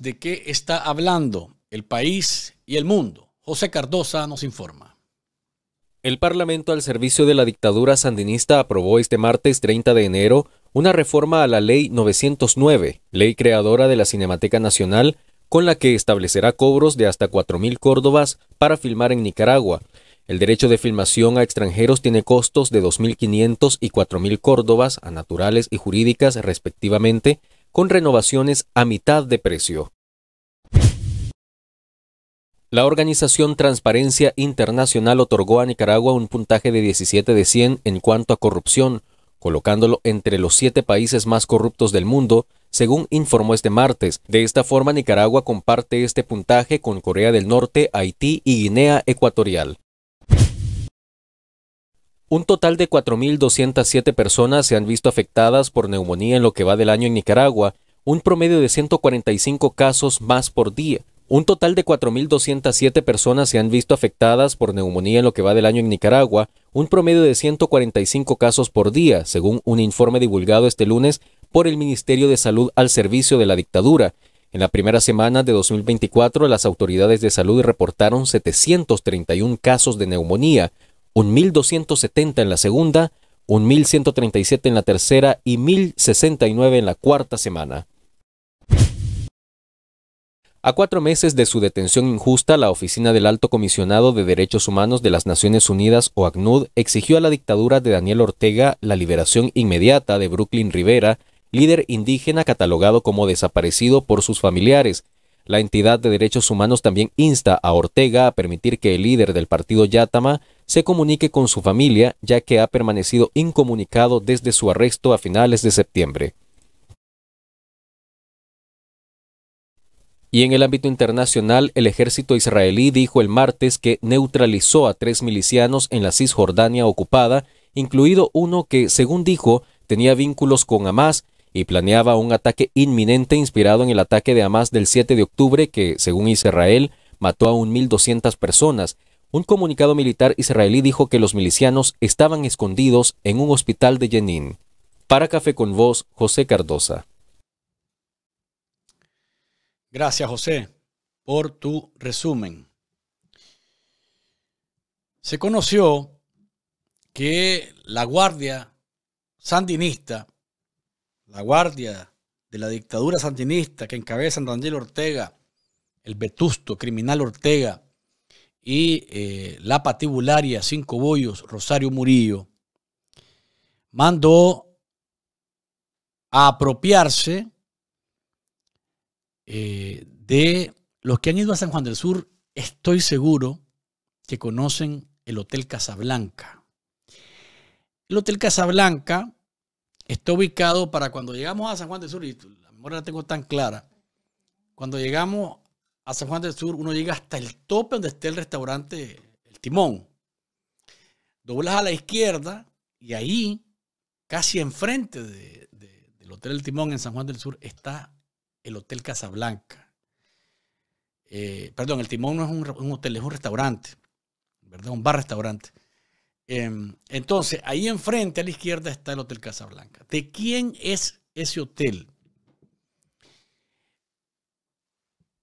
de qué está hablando el país y el mundo. José Cardosa nos informa. El Parlamento al servicio de la dictadura sandinista aprobó este martes 30 de enero una reforma a la Ley 909, ley creadora de la Cinemateca Nacional, con la que establecerá cobros de hasta 4.000 córdobas para filmar en Nicaragua. El derecho de filmación a extranjeros tiene costos de 2.500 y 4.000 córdobas a naturales y jurídicas respectivamente, con renovaciones a mitad de precio. La organización Transparencia Internacional otorgó a Nicaragua un puntaje de 17 de 100 en cuanto a corrupción, colocándolo entre los siete países más corruptos del mundo, según informó este martes. De esta forma, Nicaragua comparte este puntaje con Corea del Norte, Haití y Guinea Ecuatorial. Un total de 4.207 personas se han visto afectadas por neumonía en lo que va del año en Nicaragua, un promedio de 145 casos más por día. Un total de 4.207 personas se han visto afectadas por neumonía en lo que va del año en Nicaragua, un promedio de 145 casos por día, según un informe divulgado este lunes por el Ministerio de Salud al servicio de la dictadura. En la primera semana de 2024, las autoridades de salud reportaron 731 casos de neumonía, un 1270 en la segunda, un 1137 en la tercera y 1069 en la cuarta semana. A cuatro meses de su detención injusta, la Oficina del Alto Comisionado de Derechos Humanos de las Naciones Unidas, o ACNUD, exigió a la dictadura de Daniel Ortega la liberación inmediata de Brooklyn Rivera, líder indígena catalogado como desaparecido por sus familiares, la entidad de derechos humanos también insta a Ortega a permitir que el líder del partido Yatama se comunique con su familia, ya que ha permanecido incomunicado desde su arresto a finales de septiembre. Y en el ámbito internacional, el ejército israelí dijo el martes que neutralizó a tres milicianos en la Cisjordania ocupada, incluido uno que, según dijo, tenía vínculos con Hamas y planeaba un ataque inminente inspirado en el ataque de Hamas del 7 de octubre que, según Israel, mató a 1.200 personas. Un comunicado militar israelí dijo que los milicianos estaban escondidos en un hospital de Jenin. Para Café con vos José Cardosa. Gracias, José, por tu resumen. Se conoció que la Guardia Sandinista la guardia de la dictadura santinista que encabezan Daniel Ortega, el vetusto criminal Ortega y eh, la patibularia Cinco Bollos Rosario Murillo, mandó a apropiarse eh, de los que han ido a San Juan del Sur, estoy seguro que conocen el Hotel Casablanca. El Hotel Casablanca está ubicado para cuando llegamos a San Juan del Sur, y la memoria la tengo tan clara, cuando llegamos a San Juan del Sur, uno llega hasta el tope donde está el restaurante El Timón. Doblas a la izquierda y ahí, casi enfrente del Hotel El Timón en San Juan del Sur, está el Hotel Casablanca. Eh, perdón, El Timón no es un, hotel, es un restaurante, ¿verdad? Un bar-restaurante. Em, entonces, ahí enfrente a la izquierda está el Hotel Casablanca. ¿De quién es ese hotel?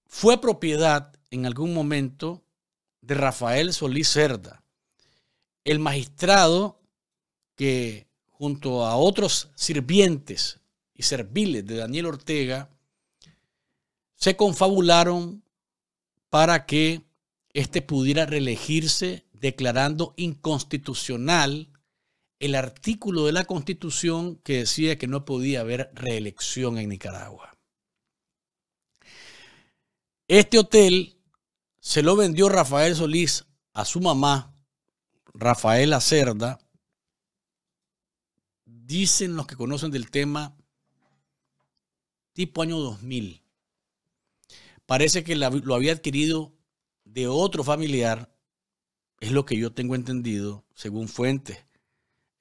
Fue propiedad en algún momento de Rafael Solís Cerda, el magistrado que junto a otros sirvientes y serviles de Daniel Ortega se confabularon para que éste pudiera reelegirse declarando inconstitucional el artículo de la Constitución que decía que no podía haber reelección en Nicaragua. Este hotel se lo vendió Rafael Solís a su mamá, Rafaela Cerda. Dicen los que conocen del tema, tipo año 2000. Parece que lo había adquirido de otro familiar es lo que yo tengo entendido, según fuentes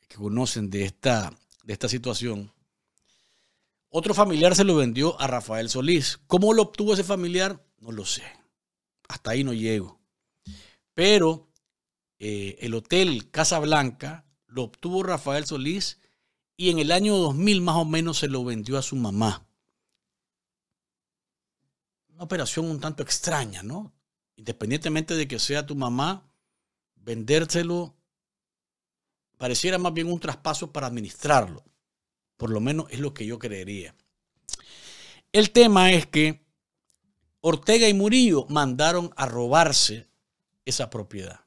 que conocen de esta, de esta situación. Otro familiar se lo vendió a Rafael Solís. ¿Cómo lo obtuvo ese familiar? No lo sé. Hasta ahí no llego. Pero eh, el hotel Casa Blanca lo obtuvo Rafael Solís y en el año 2000 más o menos se lo vendió a su mamá. Una operación un tanto extraña, ¿no? Independientemente de que sea tu mamá, vendérselo pareciera más bien un traspaso para administrarlo. Por lo menos es lo que yo creería. El tema es que Ortega y Murillo mandaron a robarse esa propiedad.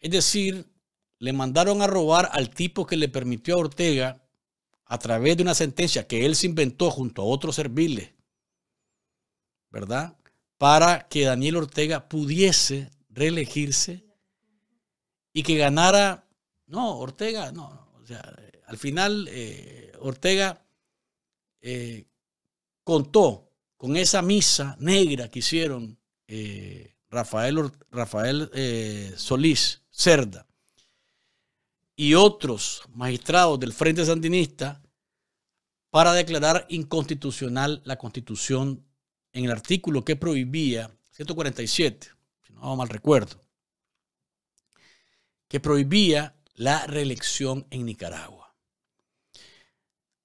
Es decir, le mandaron a robar al tipo que le permitió a Ortega, a través de una sentencia que él se inventó junto a otros serviles, ¿verdad? Para que Daniel Ortega pudiese reelegirse y que ganara, no, Ortega, no, o sea, al final eh, Ortega eh, contó con esa misa negra que hicieron eh, Rafael, Rafael Solís Cerda y otros magistrados del Frente Sandinista para declarar inconstitucional la constitución en el artículo que prohibía 147 mal recuerdo, que prohibía la reelección en Nicaragua.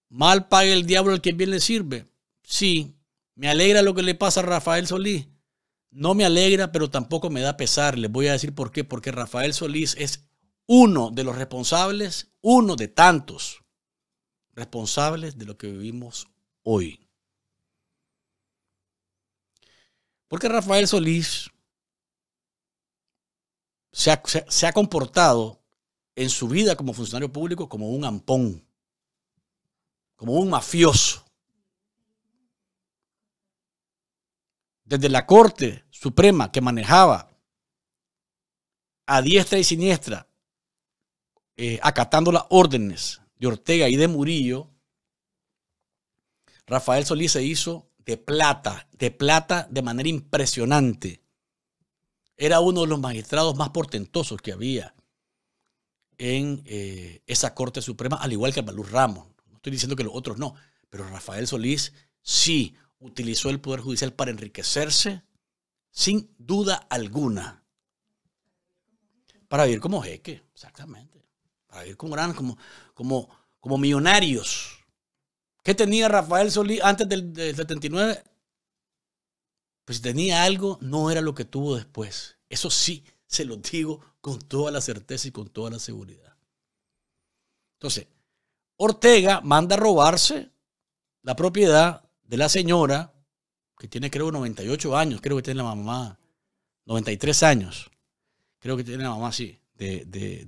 Mal paga el diablo al que bien le sirve. Sí, me alegra lo que le pasa a Rafael Solís. No me alegra, pero tampoco me da pesar. Les voy a decir por qué. Porque Rafael Solís es uno de los responsables, uno de tantos responsables de lo que vivimos hoy. Porque Rafael Solís se ha, comportado en su vida como funcionario público como un ampón, como un mafioso. Desde la Corte Suprema que manejaba a diestra y siniestra, eh, acatando las órdenes de Ortega y de Murillo, Rafael Solís se hizo de plata, de plata de manera impresionante. Era uno de los magistrados más portentosos que había en eh, esa Corte Suprema, al igual que Baluz Ramos. No estoy diciendo que los otros no, pero Rafael Solís sí utilizó el Poder Judicial para enriquecerse, sin duda alguna. Para vivir como jeque, exactamente. Para vivir como gran, como, como, como millonarios. ¿Qué tenía Rafael Solís antes del 79? pues tenía algo, no era lo que tuvo después. Eso sí, se lo digo con toda la certeza y con toda la seguridad. Entonces, Ortega manda a robarse la propiedad de la señora, que tiene creo 98 años, creo que tiene la mamá, 93 años, creo que tiene la mamá, sí, de, de,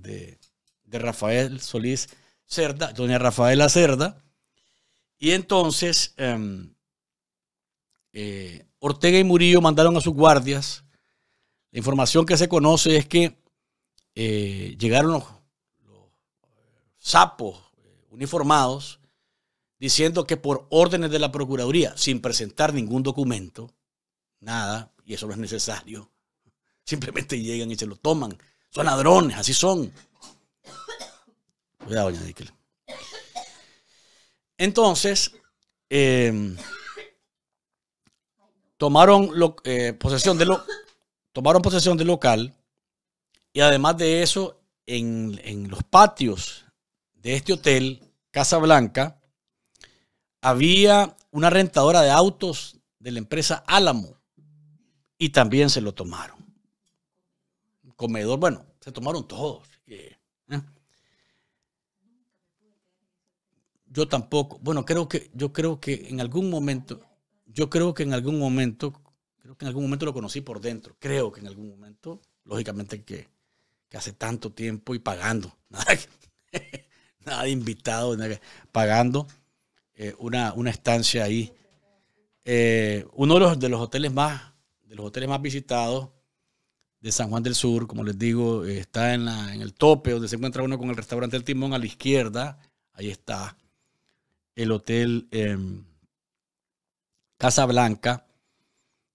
de, Rafael Solís Cerda, doña Rafaela Cerda. Y entonces... Em, eh, Ortega y Murillo mandaron a sus guardias. La información que se conoce es que eh, llegaron los, sapos eh, uniformados diciendo que por órdenes de la Procuraduría, sin presentar ningún documento, nada, y eso no es necesario, simplemente llegan y se lo toman. Son ladrones, así son. Cuidado, doña Díquel. Entonces, em, tomaron, eh, posesión lo, tomaron posesión del local y además de eso, en, los patios de este hotel, Casa Blanca, había una rentadora de autos de la empresa Álamo y también se lo tomaron. Comedor, bueno, se tomaron todos. ¿eh? Yo tampoco. Bueno, creo que yo creo que en algún momento yo creo que en algún momento, creo que en algún momento lo conocí por dentro, creo que en algún momento, lógicamente que, hace tanto tiempo y pagando, nada, de invitado, nada, pagando eh, una, estancia ahí. Eh, uno de los, de los hoteles más de los hoteles más visitados de San Juan del Sur, como les digo, eh, está en, la, en el tope donde se encuentra uno con el restaurante El Timón a la izquierda. Ahí está el hotel. Em, Casa Blanca,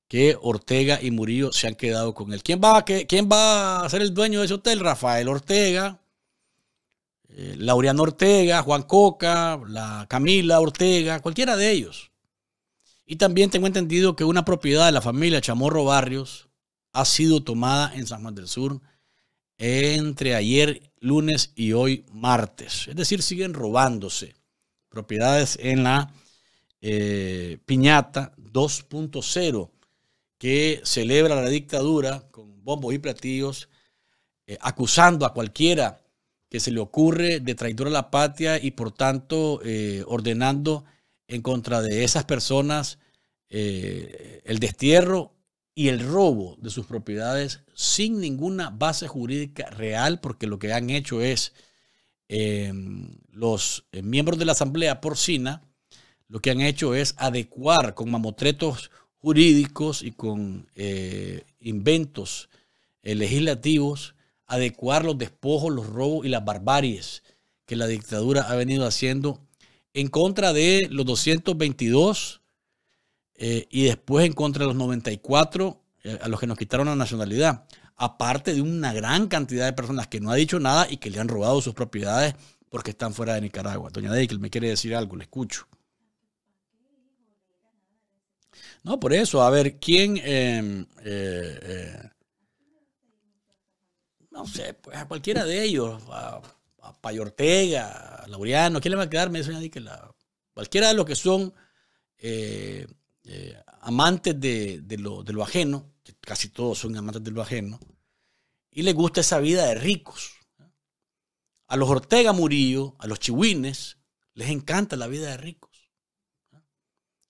que Ortega y Murillo se han quedado con él. ¿Quién va a, ser el dueño de ese hotel? Rafael Ortega, eh, Laureano Ortega, Juan Coca, la Camila Ortega, cualquiera de ellos. Y también tengo entendido que una propiedad de la familia Chamorro Barrios ha sido tomada en San Juan del Sur entre ayer lunes y hoy martes. Es decir, siguen robándose propiedades en la eh, Piñata 2.0, que celebra la dictadura con bombos y platillos, eh, acusando a cualquiera que se le ocurre de traidor a la patria y por tanto eh, ordenando en contra de esas personas el destierro y el robo de sus propiedades sin ninguna base jurídica real, porque lo que han hecho es los miembros de la Asamblea Porcina, lo que han hecho es adecuar con mamotretos jurídicos y con eh, inventos eh, legislativos, adecuar los despojos, los robos y las barbaries que la dictadura ha venido haciendo en contra de los 222 eh, y después en contra de los 94 a los que nos quitaron la nacionalidad, aparte de una gran cantidad de personas que no ha dicho nada y que le han robado sus propiedades porque están fuera de Nicaragua. Doña Deikel me quiere decir algo, le escucho. No, por eso, a ver, ¿quién... Em, eh, eh, no sé, pues a cualquiera de ellos, a, Ortega, a Laureano, quién le va a quedar? Me dice que la, cualquiera de los que son eh, amantes de, lo, ajeno, casi todos son amantes de lo ajeno, y les gusta esa vida de ricos. A los Ortega Murillo, a los chihuines, les encanta la vida de ricos.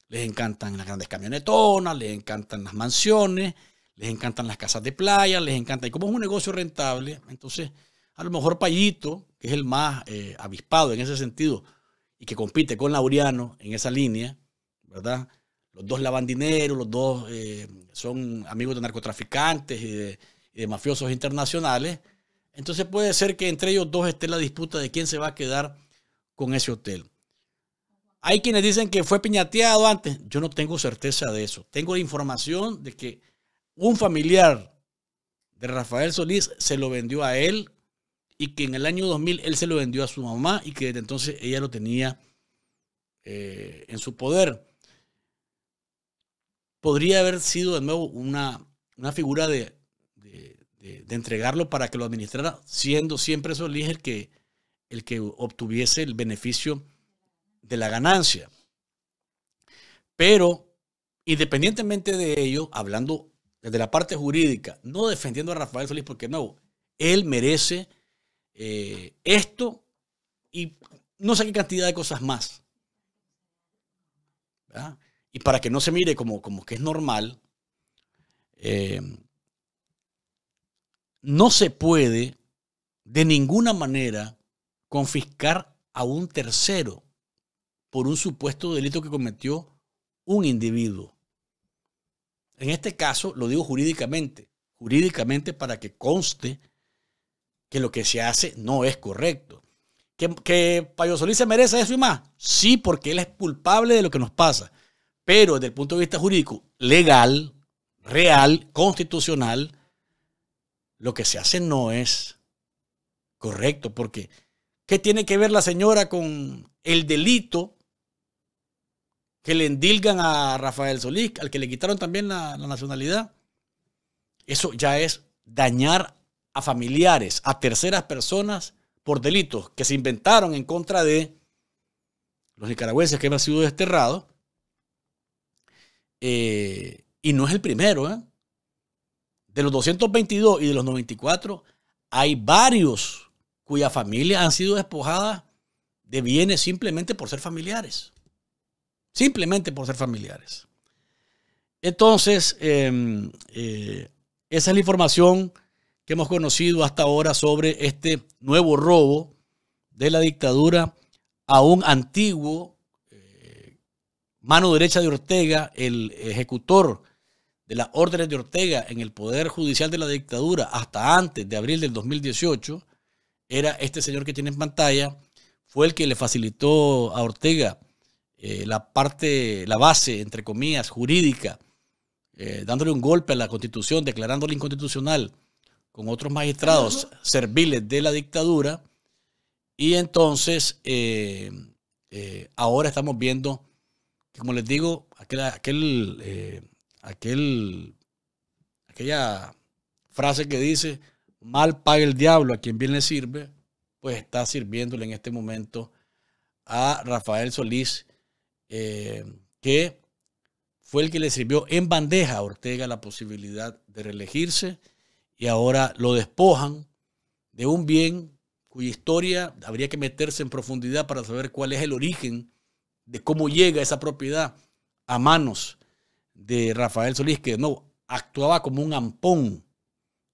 Les encantan las grandes camionetonas, les encantan las mansiones, les encantan las casas de playa, les encanta. Y como es un negocio rentable, entonces a lo mejor Payito, que es el más eh, avispado en ese sentido y que compite con Laureano en esa línea, ¿verdad? Los dos lavan dinero, los dos eh, son amigos de narcotraficantes y de mafiosos internacionales. Entonces puede ser que entre ellos dos esté la disputa de quién se va a quedar con ese hotel. Hay quienes dicen que fue piñateado antes. Yo no tengo certeza de eso. Tengo la información de que un familiar de Rafael Solís se lo vendió a él y que en el año 2000 él se lo vendió a su mamá y que desde entonces ella lo tenía eh, en su poder. Podría haber sido de nuevo una, figura de, entregarlo para que lo administrara, siendo siempre Solís el que, el que obtuviese el beneficio de la ganancia. Pero, independientemente de ello, hablando desde la parte jurídica, no defendiendo a Rafael Solís, porque no, él merece eh, esto y no sé qué cantidad de cosas más. Y para que no se mire como, como que es normal, eh, no se puede de ninguna manera confiscar a un tercero por un supuesto delito que cometió un individuo. En este caso, lo digo jurídicamente, jurídicamente para que conste que lo que se hace no es correcto. ¿Que, Payo Solís se merece eso y más? Sí, porque él es culpable de lo que nos pasa. Pero desde el punto de vista jurídico, legal, real, constitucional, lo que se hace no es correcto. Porque, ¿qué tiene que ver la señora con el delito que le endilgan a Rafael Solís, al que le quitaron también la, nacionalidad. Eso ya es dañar a familiares, a terceras personas por delitos que se inventaron en contra de los nicaragüenses que han sido desterrados. Eh, y no es el primero. ¿eh? De los 222 y de los 94, hay varios cuya familia han sido despojadas de bienes simplemente por ser familiares simplemente por ser familiares. Entonces, em, eh, esa es la información que hemos conocido hasta ahora sobre este nuevo robo de la dictadura a un antiguo eh, mano derecha de Ortega, el ejecutor de las órdenes de Ortega en el Poder Judicial de la dictadura hasta antes de abril del 2018, era este señor que tiene en pantalla, fue el que le facilitó a Ortega eh, la parte, la base, entre comillas, jurídica, eh, dándole un golpe a la constitución, declarándola inconstitucional con otros magistrados serviles de la dictadura. Y entonces, eh, ahora estamos viendo como les digo, aquel, aquella frase que dice, mal paga el diablo a quien bien le sirve, pues está sirviéndole en este momento a Rafael Solís eh, que fue el que le sirvió en bandeja a Ortega la posibilidad de reelegirse y ahora lo despojan de un bien cuya historia habría que meterse en profundidad para saber cuál es el origen de cómo llega esa propiedad a manos de Rafael Solís, que no actuaba como un ampón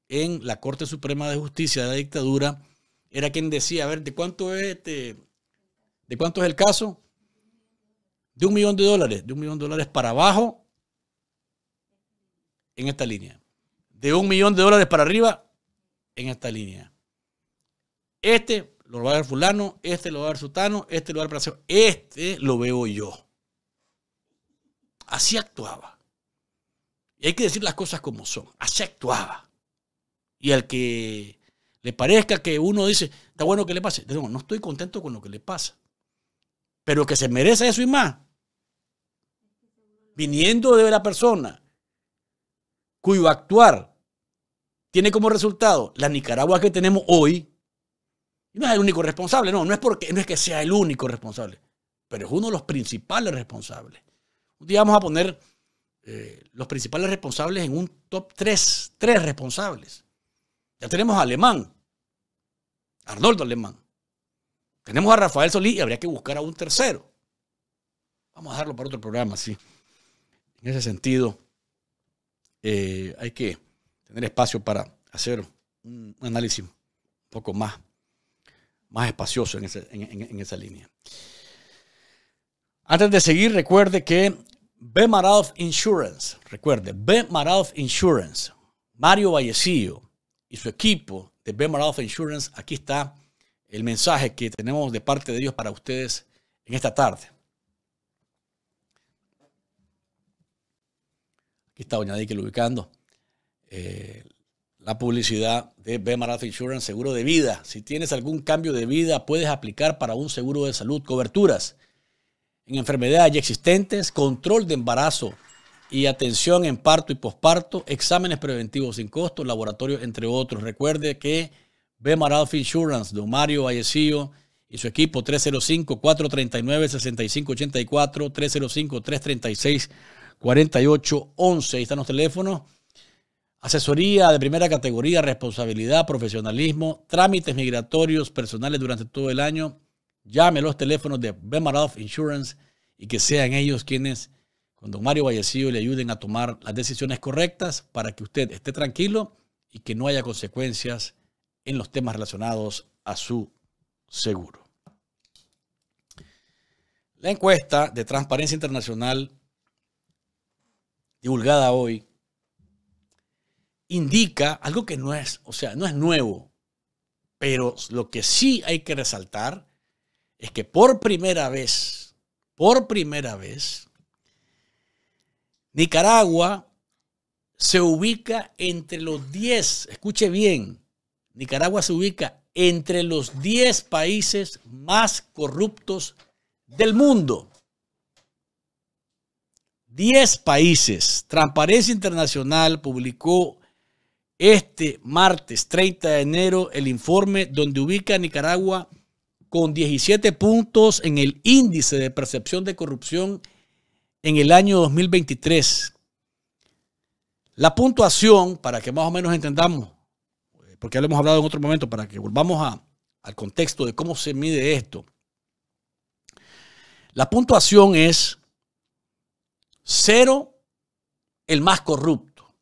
en la Corte Suprema de Justicia de la dictadura, era quien decía, a ver, ¿de cuánto es este, de cuánto es el caso? de un millón de dólares, de un millón de dólares para abajo en esta línea. De un millón de dólares para arriba en esta línea. Este lo va a dar fulano, este lo va a dar sutano, este lo va a dar praseo, Este lo veo yo. Así actuaba. Y hay que decir las cosas como son. Así actuaba. Y al que le parezca que uno dice, está bueno que le pase. No, no estoy contento con lo que le pasa. Pero que se merece eso y más, viniendo de la persona cuyo actuar tiene como resultado la Nicaragua que tenemos hoy, Y no es el único responsable, no, no es, porque, no es que sea el único responsable, pero es uno de los principales responsables. Un día vamos a poner eh, los principales responsables en un top tres, tres responsables. Ya tenemos a Alemán, Arnoldo Alemán. Tenemos a Rafael Solís y habría que buscar a un tercero. Vamos a dejarlo para otro programa, sí. En ese sentido, eh, hay que tener espacio para hacer un análisis un poco más, más espacioso en, en, esa línea. Antes de seguir, recuerde que B. Maroff Insurance, recuerde, B. Insurance, Mario Vallecillo y su equipo de B. Maroff Insurance, aquí está el mensaje que tenemos de parte de ellos para ustedes en esta tarde. está Doña lo ubicando. Eh, la publicidad de Bemaralf Insurance, seguro de vida. Si tienes algún cambio de vida, puedes aplicar para un seguro de salud, coberturas en enfermedades ya existentes, control de embarazo y atención en parto y posparto, exámenes preventivos sin costo, laboratorios, entre otros. Recuerde que Bemaralf Insurance, don Mario Vallecillo y su equipo 305-439-6584, 305-336. 4811. Ahí están los teléfonos. Asesoría de primera categoría, responsabilidad, profesionalismo, trámites migratorios personales durante todo el año. Llame los teléfonos de Bemaroff Insurance y que sean ellos quienes con don Mario Vallecillo le ayuden a tomar las decisiones correctas para que usted esté tranquilo y que no haya consecuencias en los temas relacionados a su seguro. La encuesta de Transparencia Internacional divulgada hoy, indica algo que no es, o sea, no es nuevo, pero lo que sí hay que resaltar es que por primera vez, por primera vez, Nicaragua se ubica entre los 10, escuche bien, Nicaragua se ubica entre los 10 países más corruptos del mundo. 10 países. Transparencia Internacional publicó este martes 30 de enero el informe donde ubica a Nicaragua con 17 puntos en el índice de percepción de corrupción en el año 2023. La puntuación, para que más o menos entendamos, eh, porque ya lo hemos hablado en otro momento, para que volvamos al contexto de cómo se mide esto. La puntuación es Cero, el más corrupto.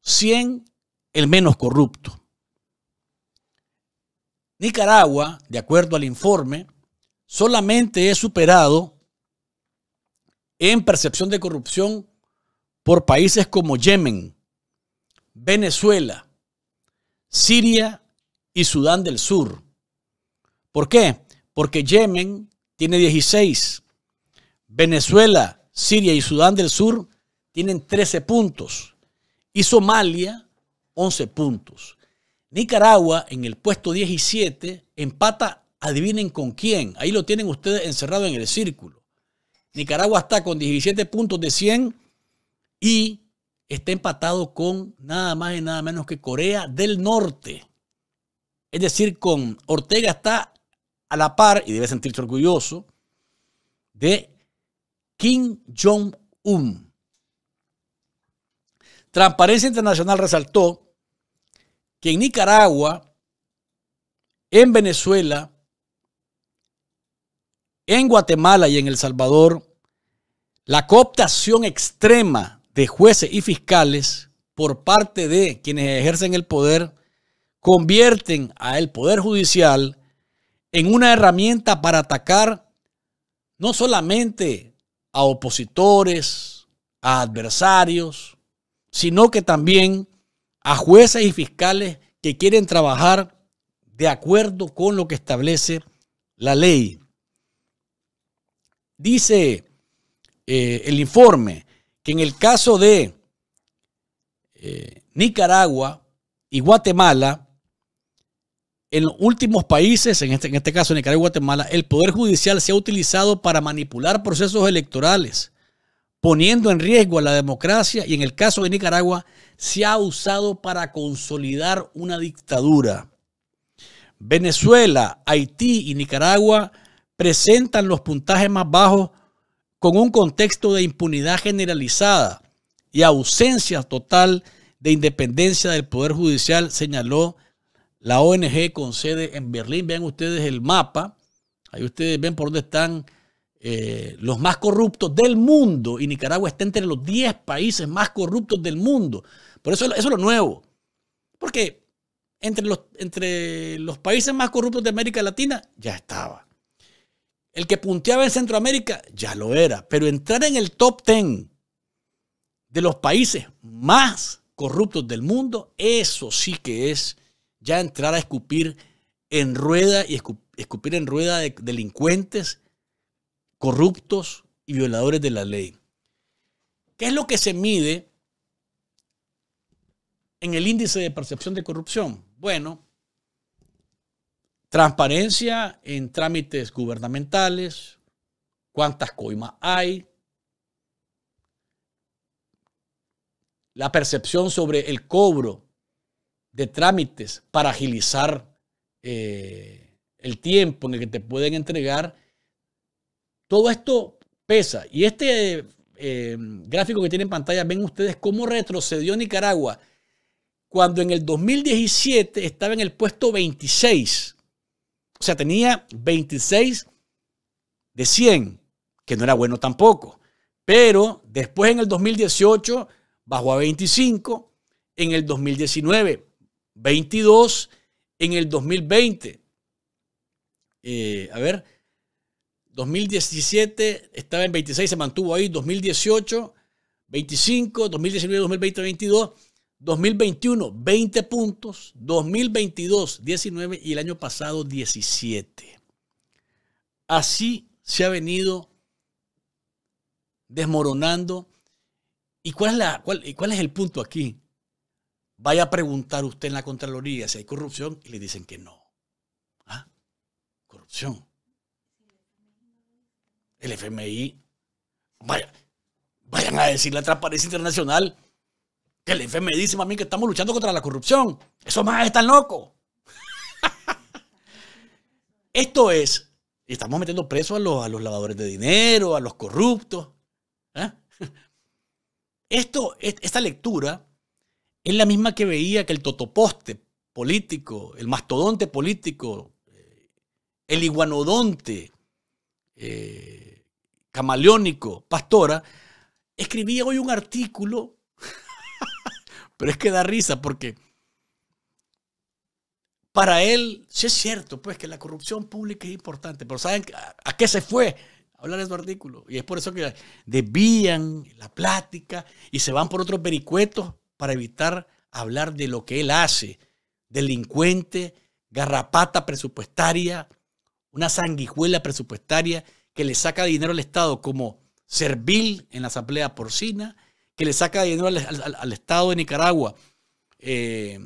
Cien, el menos corrupto. Nicaragua, de acuerdo al informe, solamente es superado en percepción de corrupción por países como Yemen, Venezuela, Siria y Sudán del Sur. ¿Por qué? Porque Yemen tiene 16, Venezuela Siria y Sudán del Sur tienen 13 puntos y Somalia 11 puntos. Nicaragua en el puesto 17 empata, adivinen con quién, ahí lo tienen ustedes encerrado en el círculo. Nicaragua está con 17 puntos de 100 y está empatado con nada más y nada menos que Corea del Norte. Es decir, con Ortega está a la par, y debe sentirse orgulloso, de Kim Jong-un. Transparencia Internacional resaltó que en Nicaragua, en Venezuela, en Guatemala y en El Salvador, la cooptación extrema de jueces y fiscales por parte de quienes ejercen el poder convierten a el poder judicial en una herramienta para atacar no solamente a opositores, a adversarios, sino que también a jueces y fiscales que quieren trabajar de acuerdo con lo que establece la ley. Dice eh, el informe que en el caso de eh, Nicaragua y Guatemala, en los últimos países, en este, en este caso Nicaragua y Guatemala, el Poder Judicial se ha utilizado para manipular procesos electorales, poniendo en riesgo a la democracia y en el caso de Nicaragua se ha usado para consolidar una dictadura. Venezuela, Haití y Nicaragua presentan los puntajes más bajos con un contexto de impunidad generalizada y ausencia total de independencia del Poder Judicial, señaló la ONG con sede en Berlín. Vean ustedes el mapa. Ahí ustedes ven por dónde están eh, los más corruptos del mundo. Y Nicaragua está entre los 10 países más corruptos del mundo. Por eso, es lo nuevo. Porque entre los, entre los países más corruptos de América Latina ya estaba. El que punteaba en Centroamérica ya lo era. Pero entrar en el top 10 de los países más corruptos del mundo, eso sí que es ya entrar a escupir en rueda y escupir en rueda de delincuentes, corruptos y violadores de la ley. ¿Qué es lo que se mide en el índice de percepción de corrupción? Bueno, transparencia en trámites gubernamentales, cuántas coimas hay, la percepción sobre el cobro de trámites para agilizar eh, el tiempo en el que te pueden entregar. Todo esto pesa. Y este eh, gráfico que tiene en pantalla, ven ustedes cómo retrocedió Nicaragua cuando en el 2017 estaba en el puesto 26. O sea, tenía 26 de 100, que no era bueno tampoco. Pero después en el 2018 bajó a 25, en el 2019 22 en el 2020. Eh, a ver, 2017 estaba en 26, se mantuvo ahí, 2018, 25, 2019, 2020, 22, 2021, 20 puntos, 2022, 19 y el año pasado 17. Así se ha venido desmoronando. ¿Y cuál es, la, cuál, cuál es el punto aquí? Vaya a preguntar usted en la Contraloría si hay corrupción y le dicen que no. ¿Ah? Corrupción. El FMI. Vaya, vayan a decirle a Transparencia Internacional que el FMI dice, mami, que estamos luchando contra la corrupción. Eso más tan loco. Esto es, estamos metiendo preso a los, a los lavadores de dinero, a los corruptos. ¿eh? Esto, esta lectura es la misma que veía que el totoposte político, el mastodonte político, eh, el iguanodonte eh, camaleónico, pastora, escribía hoy un artículo, pero es que da risa porque para él, sí es cierto, pues que la corrupción pública es importante, pero ¿saben a, qué se fue? A hablar de su artículo. Y es por eso que desvían la plática y se van por otros vericuetos para evitar hablar de lo que él hace, delincuente, garrapata presupuestaria, una sanguijuela presupuestaria que le saca dinero al Estado como servil en la Asamblea Porcina, que le saca dinero al, Estado de Nicaragua eh,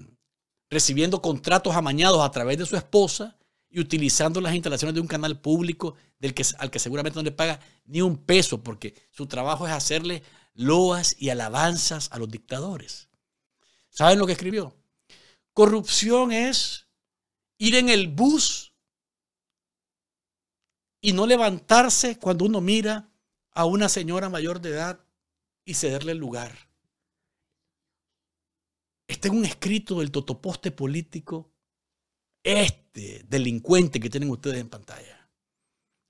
recibiendo contratos amañados a través de su esposa y utilizando las instalaciones de un canal público del que, al que seguramente no le paga ni un peso porque su trabajo es hacerle loas y alabanzas a los dictadores. ¿Saben lo que escribió? Corrupción es ir en el bus y no levantarse cuando uno mira a una señora mayor de edad y cederle el lugar. Este es un escrito del totoposte político, este delincuente que tienen ustedes en pantalla.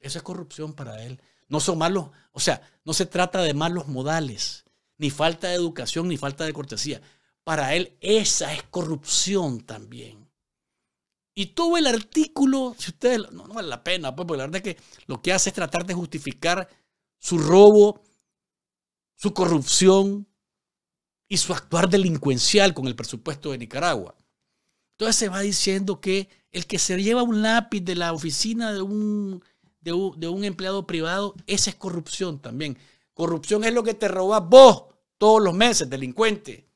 esa es corrupción para él. No son malos, o sea, no se trata de malos modales, ni falta de educación, ni falta de cortesía para él esa es corrupción también. Y todo el artículo, si ustedes, no, no vale la pena, pues, porque la verdad es que lo que hace es tratar de justificar su robo, su corrupción y su actuar delincuencial con el presupuesto de Nicaragua. Entonces se va diciendo que el que se lleva un lápiz de la oficina de un, de un, empleado privado, esa es corrupción también. Corrupción es lo que te roba vos todos los meses, delincuente.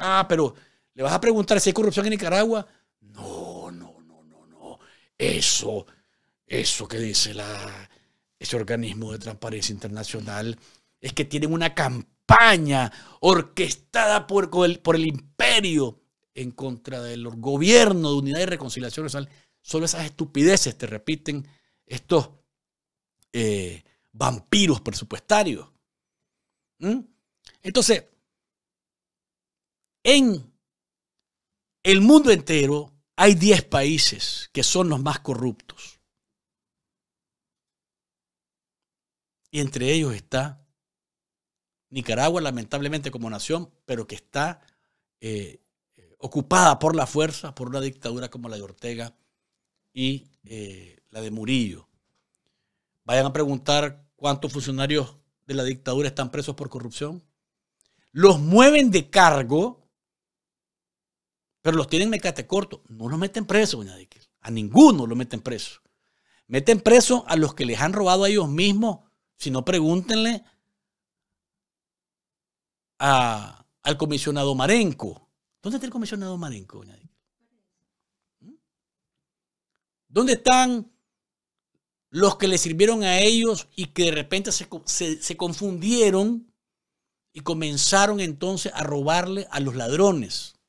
Ah, pero le vas a preguntar si hay corrupción en Nicaragua. No, no, no, no, no. Eso, eso que dice la, ese organismo de transparencia internacional es que tienen una campaña orquestada por, el, imperio en contra del gobierno de unidad y reconciliación nacional. Solo esas estupideces te repiten estos eh, vampiros presupuestarios. ¿Mm? Entonces, en el mundo entero hay 10 países que son los más corruptos. Y entre ellos está Nicaragua, lamentablemente como nación, pero que está eh, ocupada por la fuerza, por una dictadura como la de Ortega y eh, la de Murillo. Vayan a preguntar cuántos funcionarios de la dictadura están presos por corrupción. Los mueven de cargo pero los tienen mecate corto. No los meten preso, doña A ninguno lo meten preso. Meten preso a los que les han robado a ellos mismos. Si no, pregúntenle al comisionado Marenco. ¿Dónde está el comisionado Marenco, doña ¿Mm? ¿Dónde están los que le sirvieron a ellos y que de repente se, confundieron y comenzaron entonces a robarle a los ladrones?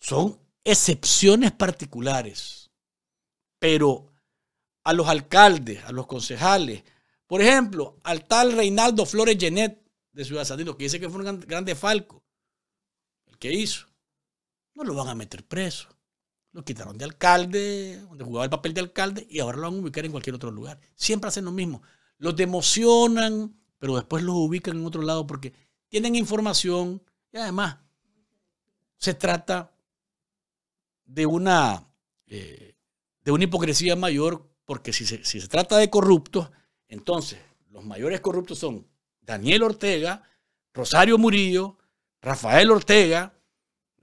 Son excepciones particulares. Pero a los alcaldes, a los concejales, por ejemplo, al tal Reinaldo Flores Genet de Ciudad Santino, que dice que fue un gran falco, el que hizo, no lo van a meter preso. Lo quitaron de alcalde, donde jugaba el papel de alcalde, y ahora lo van a ubicar en cualquier otro lugar. Siempre hacen lo mismo. Los democionan, pero después los ubican en otro lado porque tienen información y además se trata de una, eh, de una hipocresía mayor, porque si se, trata de corruptos, entonces los mayores corruptos son Daniel Ortega, Rosario Murillo, Rafael Ortega,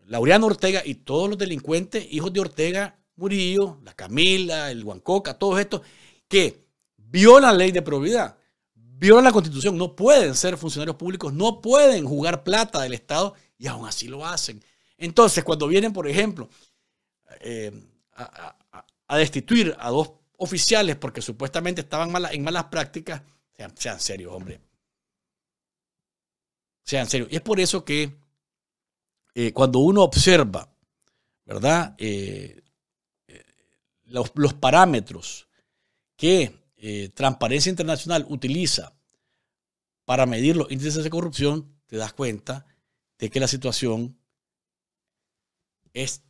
Laureano Ortega y todos los delincuentes, hijos de Ortega, Murillo, la Camila, el Huancoca, todos estos, que violan la ley de probidad, violan la constitución, no pueden ser funcionarios públicos, no pueden jugar plata del Estado y aún así lo hacen. Entonces, cuando vienen, por ejemplo, eh, a, destituir a dos oficiales porque supuestamente estaban en malas prácticas, sean, serios, hombre. Sean serios. Y es por eso que eh, cuando uno observa, ¿verdad? Eh, los, los, parámetros que Transparencia Internacional utiliza para medir los índices de corrupción, te das cuenta de que la situación es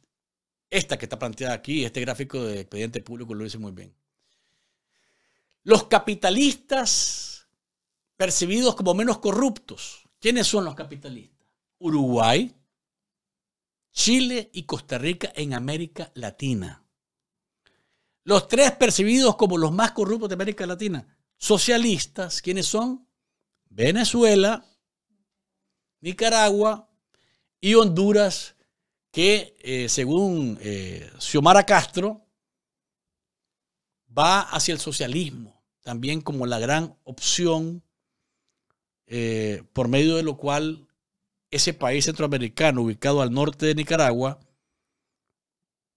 esta que está planteada aquí, este gráfico de expediente público lo dice muy bien. Los capitalistas percibidos como menos corruptos. ¿Quiénes son los capitalistas? Uruguay, Chile y Costa Rica en América Latina. Los tres percibidos como los más corruptos de América Latina. Socialistas, ¿quiénes son? Venezuela, Nicaragua y Honduras que, eh, según eh, Xiomara Castro, va hacia el socialismo, también como la gran opción eh, por medio de lo cual ese país centroamericano ubicado al norte de Nicaragua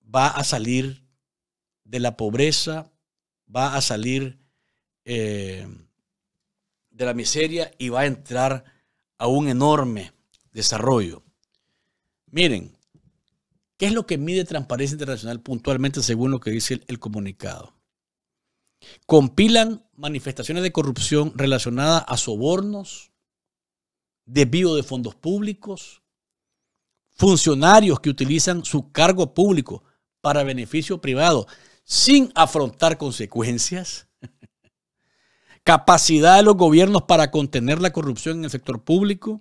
va a salir de la pobreza, va a salir de la miseria y va a entrar a un enorme desarrollo. Miren, ¿Qué es lo que mide Transparencia Internacional puntualmente según lo que dice el, comunicado? Compilan manifestaciones de corrupción relacionadas a sobornos, desvío de fondos públicos, funcionarios que utilizan su cargo público para beneficio privado sin afrontar consecuencias, capacidad de los gobiernos para contener la corrupción en el sector público,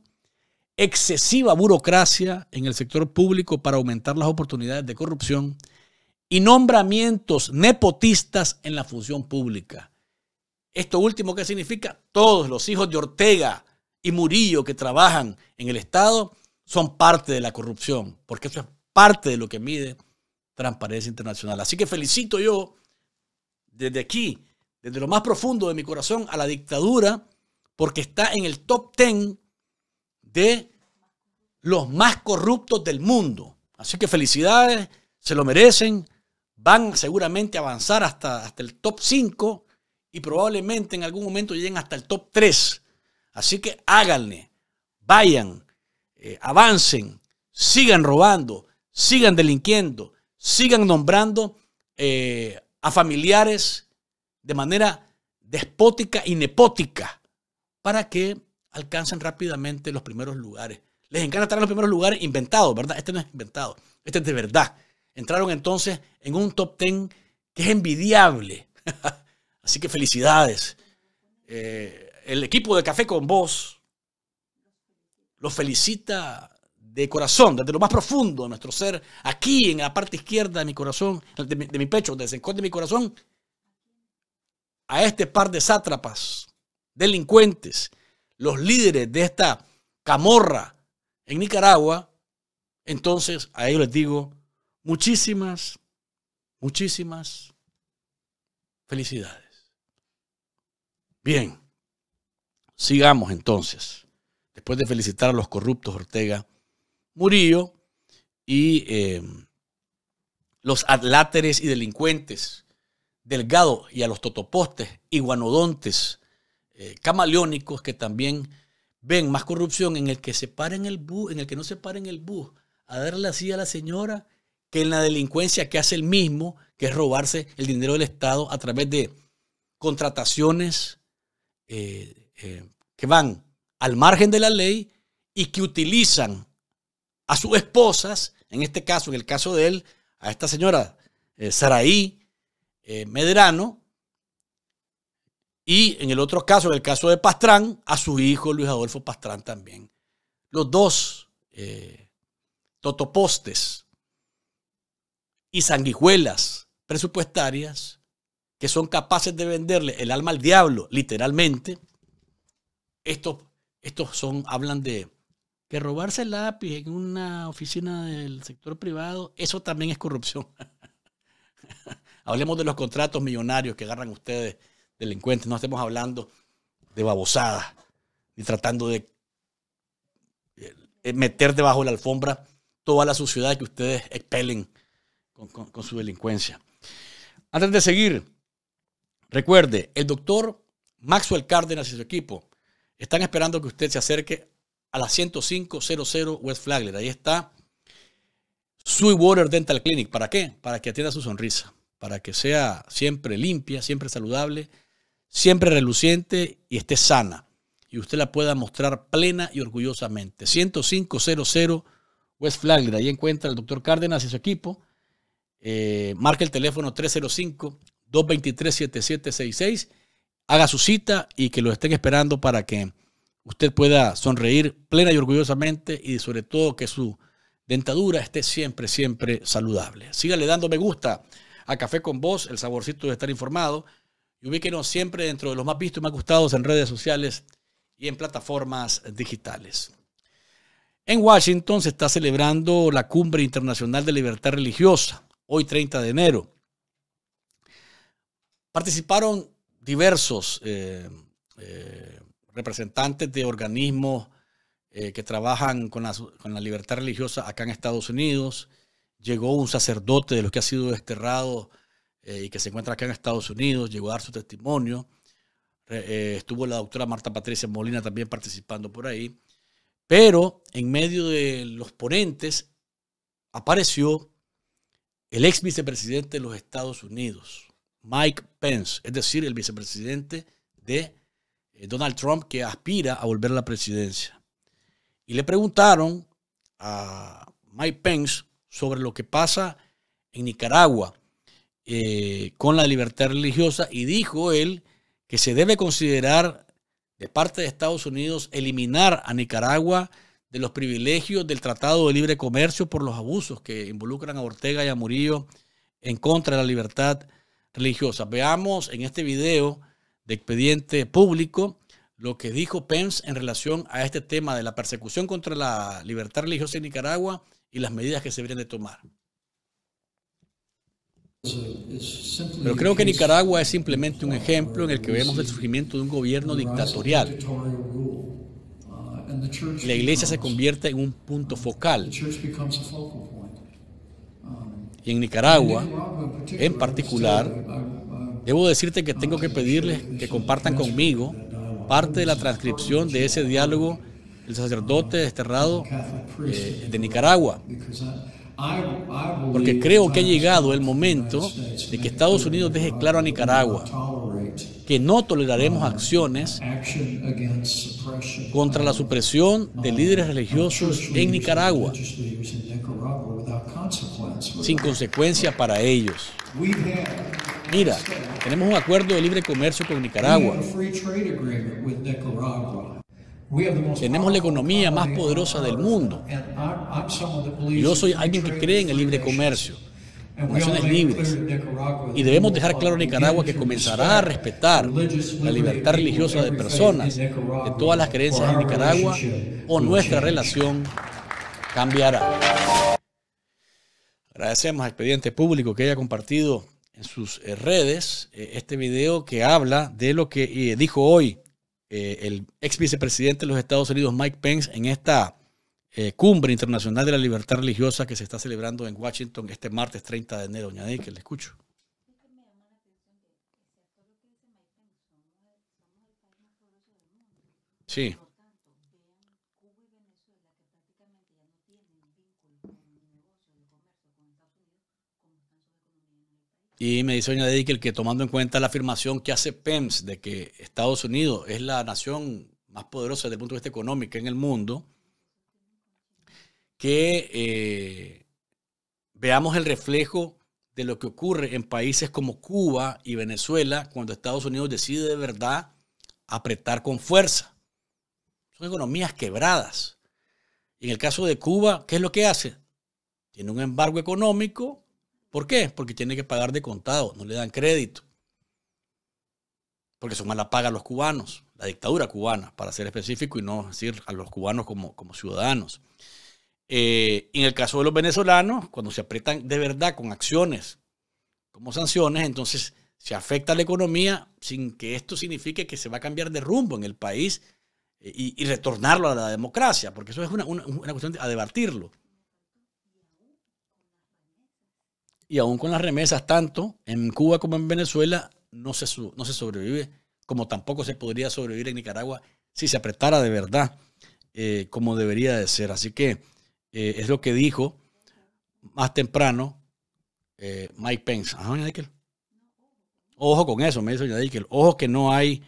excesiva burocracia en el sector público para aumentar las oportunidades de corrupción y nombramientos nepotistas en la función pública. Esto último qué significa, todos los hijos de Ortega y Murillo que trabajan en el Estado son parte de la corrupción, porque eso es parte de lo que mide Transparencia Internacional. Así que felicito yo desde aquí, desde lo más profundo de mi corazón, a la dictadura, porque está en el top 10 de los más corruptos del mundo. Así que felicidades, se lo merecen, van seguramente a avanzar hasta, el top 5 y probablemente en algún momento lleguen hasta el top 3. Así que háganle, vayan, eh, avancen, sigan robando, sigan delinquiendo, sigan nombrando eh, a familiares de manera despótica y nepótica para que alcanzan rápidamente los primeros lugares. Les encanta estar en los primeros lugares inventados, ¿verdad? Este no es inventado, este es de verdad. Entraron entonces en un top ten que es envidiable. Así que felicidades. Eh, el equipo de Café con Vos los felicita de corazón, desde lo más profundo de nuestro ser, aquí en la parte izquierda de mi corazón, de mi, pecho, desde el de mi corazón, a este par de sátrapas, delincuentes, los líderes de esta camorra en Nicaragua, entonces a ellos les digo muchísimas, muchísimas felicidades. Bien, sigamos entonces. Después de felicitar a los corruptos Ortega Murillo y em, los adláteres y delincuentes, Delgado y a los totopostes y guanodontes eh, camaleónicos que también ven más corrupción en el que se paren el bus, en el que no se paren el bus, a darle así a la señora, que en la delincuencia que hace el mismo, que es robarse el dinero del Estado a través de contrataciones eh, eh, que van al margen de la ley y que utilizan a sus esposas, en este caso, en el caso de él, a esta señora Saraí Medrano, y en el otro caso, en el caso de Pastrán, a su hijo Luis Adolfo Pastrán también. Los dos eh, totopostes y sanguijuelas presupuestarias que son capaces de venderle el alma al diablo, literalmente. Estos, estos son, hablan de que robarse el lápiz en una oficina del sector privado, eso también es corrupción. Hablemos de los contratos millonarios que agarran ustedes delincuentes, no estemos hablando de babosadas ni tratando de eh, meter debajo de la alfombra toda la suciedad que ustedes expelen con, su delincuencia. Antes de seguir, recuerde, el doctor Maxwell Cárdenas y su equipo están esperando que usted se acerque a la 10500 West Flagler. Ahí está Sweetwater Dental Clinic. ¿Para qué? Para que atienda su sonrisa, para que sea siempre limpia, siempre saludable siempre reluciente y esté sana y usted la pueda mostrar plena y orgullosamente. 10500 West Flagler, ahí encuentra al doctor Cárdenas y su equipo. Eh, marque marca el teléfono 305-223-7766, haga su cita y que lo estén esperando para que usted pueda sonreír plena y orgullosamente y sobre todo que su dentadura esté siempre, siempre saludable. Sígale dando me gusta a Café con Voz, el saborcito de estar informado. Y ubíquenos siempre dentro de los más vistos y más gustados en redes sociales y en plataformas digitales. En Washington se está celebrando la Cumbre Internacional de Libertad Religiosa, hoy 30 de enero. Participaron diversos eh, eh, representantes de organismos eh, que trabajan con la libertad religiosa acá en Estados Unidos. Llegó un sacerdote de los que ha sido desterrado eh, y que se encuentra acá en Estados Unidos, llegó a dar su testimonio. Eh, estuvo la doctora Marta Patricia Molina también participando por ahí. Pero en medio de los ponentes apareció el ex vicepresidente de los Estados Unidos, Mike Pence, es decir, el vicepresidente de eh, Donald Trump que aspira a volver a la presidencia. Y le preguntaron a Mike Pence sobre lo que pasa en Nicaragua eh, con la libertad religiosa y dijo él que se debe considerar de parte de Estados Unidos eliminar a Nicaragua de los privilegios del Tratado de Libre Comercio por los abusos que involucran a Ortega y a Murillo en contra de la libertad religiosa. Veamos en este video de expediente público lo que dijo Pence en relación a este tema de la persecución contra la libertad religiosa en Nicaragua y las medidas que se vienen de tomar. Pero creo que Nicaragua es simplemente un ejemplo en el que vemos el surgimiento de un gobierno dictatorial. La iglesia se convierte en un punto focal. Y en Nicaragua, en particular, debo decirte que tengo que pedirles que compartan conmigo parte de la transcripción de ese diálogo del sacerdote desterrado eh, de Nicaragua porque creo que ha llegado el momento de que Estados Unidos deje claro a Nicaragua que no toleraremos acciones contra la supresión de líderes religiosos en Nicaragua sin consecuencia para ellos. Mira, tenemos un acuerdo de libre comercio con Nicaragua. Tenemos la economía más poderosa del mundo. Yo soy alguien que cree en el libre comercio, en naciones libres. Y debemos dejar claro a Nicaragua que comenzará a respetar la libertad religiosa de personas, de todas las creencias en Nicaragua, o nuestra relación cambiará. Agradecemos al Expediente Público que haya compartido en sus eh, redes eh, este video que habla de lo que eh, dijo hoy eh, el ex vicepresidente de los Estados Unidos, Mike Pence, en esta eh, cumbre internacional de la libertad religiosa que se está celebrando en Washington este martes 30 de enero. Doña que le escucho. Sí. Y me dice doña que tomando en cuenta la afirmación que hace PEMS de que Estados Unidos es la nación más poderosa desde el punto de vista económico en el mundo, que eh, veamos el reflejo de lo que ocurre en países como Cuba y Venezuela cuando Estados Unidos decide de verdad apretar con fuerza. Son economías quebradas. Y en el caso de Cuba, ¿qué es lo que hace? Tiene un embargo económico ¿Por qué? Porque tiene que pagar de contado, no le dan crédito. Porque eso mala paga a los cubanos, la dictadura cubana, para ser específico, y no decir a los cubanos como, ciudadanos. Eh, en el caso de los venezolanos, cuando se aprietan de verdad con acciones como sanciones, entonces se afecta a la economía sin que esto signifique que se va a cambiar de rumbo en el país eh, y, retornarlo a la democracia, porque eso es una, cuestión de, a debatirlo. Y aún con las remesas, tanto en Cuba como en Venezuela, no se, no se sobrevive, como tampoco se podría sobrevivir en Nicaragua si se apretara de verdad eh, como debería de ser. Así que eh, es lo que dijo más temprano eh, Mike Pence. Ojo con eso, me dice doña Dickel. Ojo que no hay,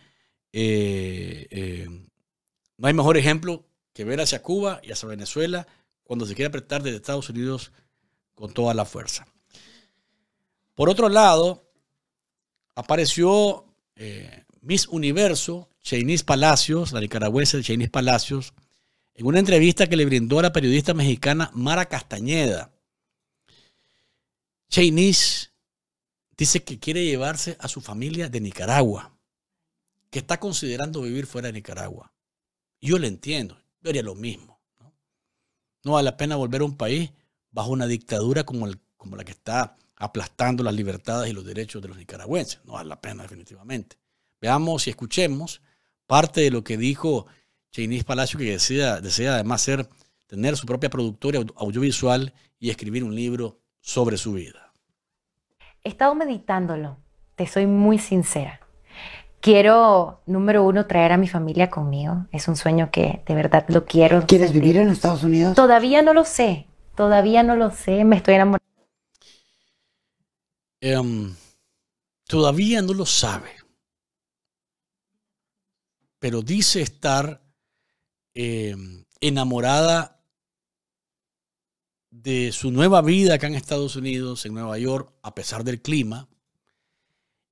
no hay mejor ejemplo que ver hacia Cuba y hacia Venezuela cuando se quiere apretar desde Estados Unidos con toda la fuerza. Por otro lado, apareció eh, Miss Universo, Chainis Palacios, la nicaragüense Chainis Palacios, en una entrevista que le brindó a la periodista mexicana Mara Castañeda. Chainis dice que quiere llevarse a su familia de Nicaragua, que está considerando vivir fuera de Nicaragua. Yo le entiendo, yo haría lo mismo. No, vale la pena volver a un país bajo una dictadura como, como la que está aplastando las libertades y los derechos de los nicaragüenses. No vale la pena definitivamente. Veamos y escuchemos parte de lo que dijo Cheinís Palacio, que desea, desea además ser, tener su propia productora audiovisual y escribir un libro sobre su vida. He estado meditándolo, te soy muy sincera. Quiero, número uno, traer a mi familia conmigo. Es un sueño que de verdad lo quiero. ¿Quieres vivir en Estados Unidos? Todavía no lo sé, todavía no lo sé, me estoy enamorando Em, todavía no lo sabe, pero dice estar em, enamorada de su nueva vida acá en Estados Unidos, en Nueva York, a pesar del clima.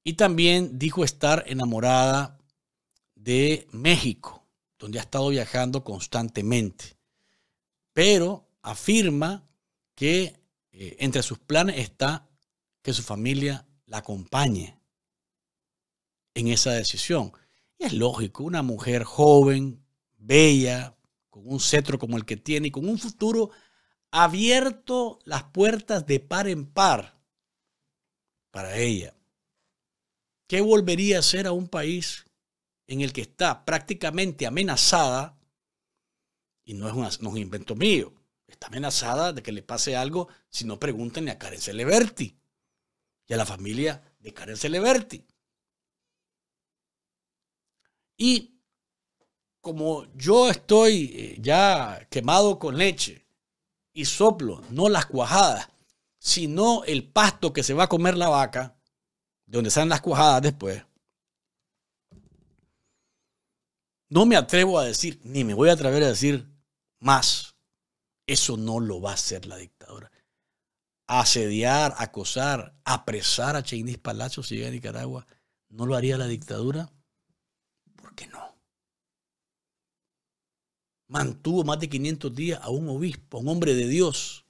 Y también dijo estar enamorada de México, donde ha estado viajando constantemente. Pero afirma que eh, entre sus planes está que su familia la acompañe en esa decisión. Y es lógico, una mujer joven, bella, con un cetro como el que tiene y con un futuro abierto las puertas de par en par para ella. ¿Qué volvería a hacer a un país en el que está prácticamente amenazada? Y no es, un invento mío. Está amenazada de que le pase algo si no pregúntenle a Karen Celeberti y a la familia de Karen Celeberti. Y como yo estoy eh, ya quemado con leche y soplo, no las cuajadas, sino el pasto que se va a comer la vaca, de donde salen las cuajadas después, no me atrevo a decir, ni me voy a atrever a decir más. Eso no lo va a hacer la dictadura asediar, acosar, apresar a Cheinis Palacios si llega a Nicaragua, ¿no lo haría la dictadura? ¿Por qué no? Mantuvo más de 500 días a un obispo, a un hombre de Dios,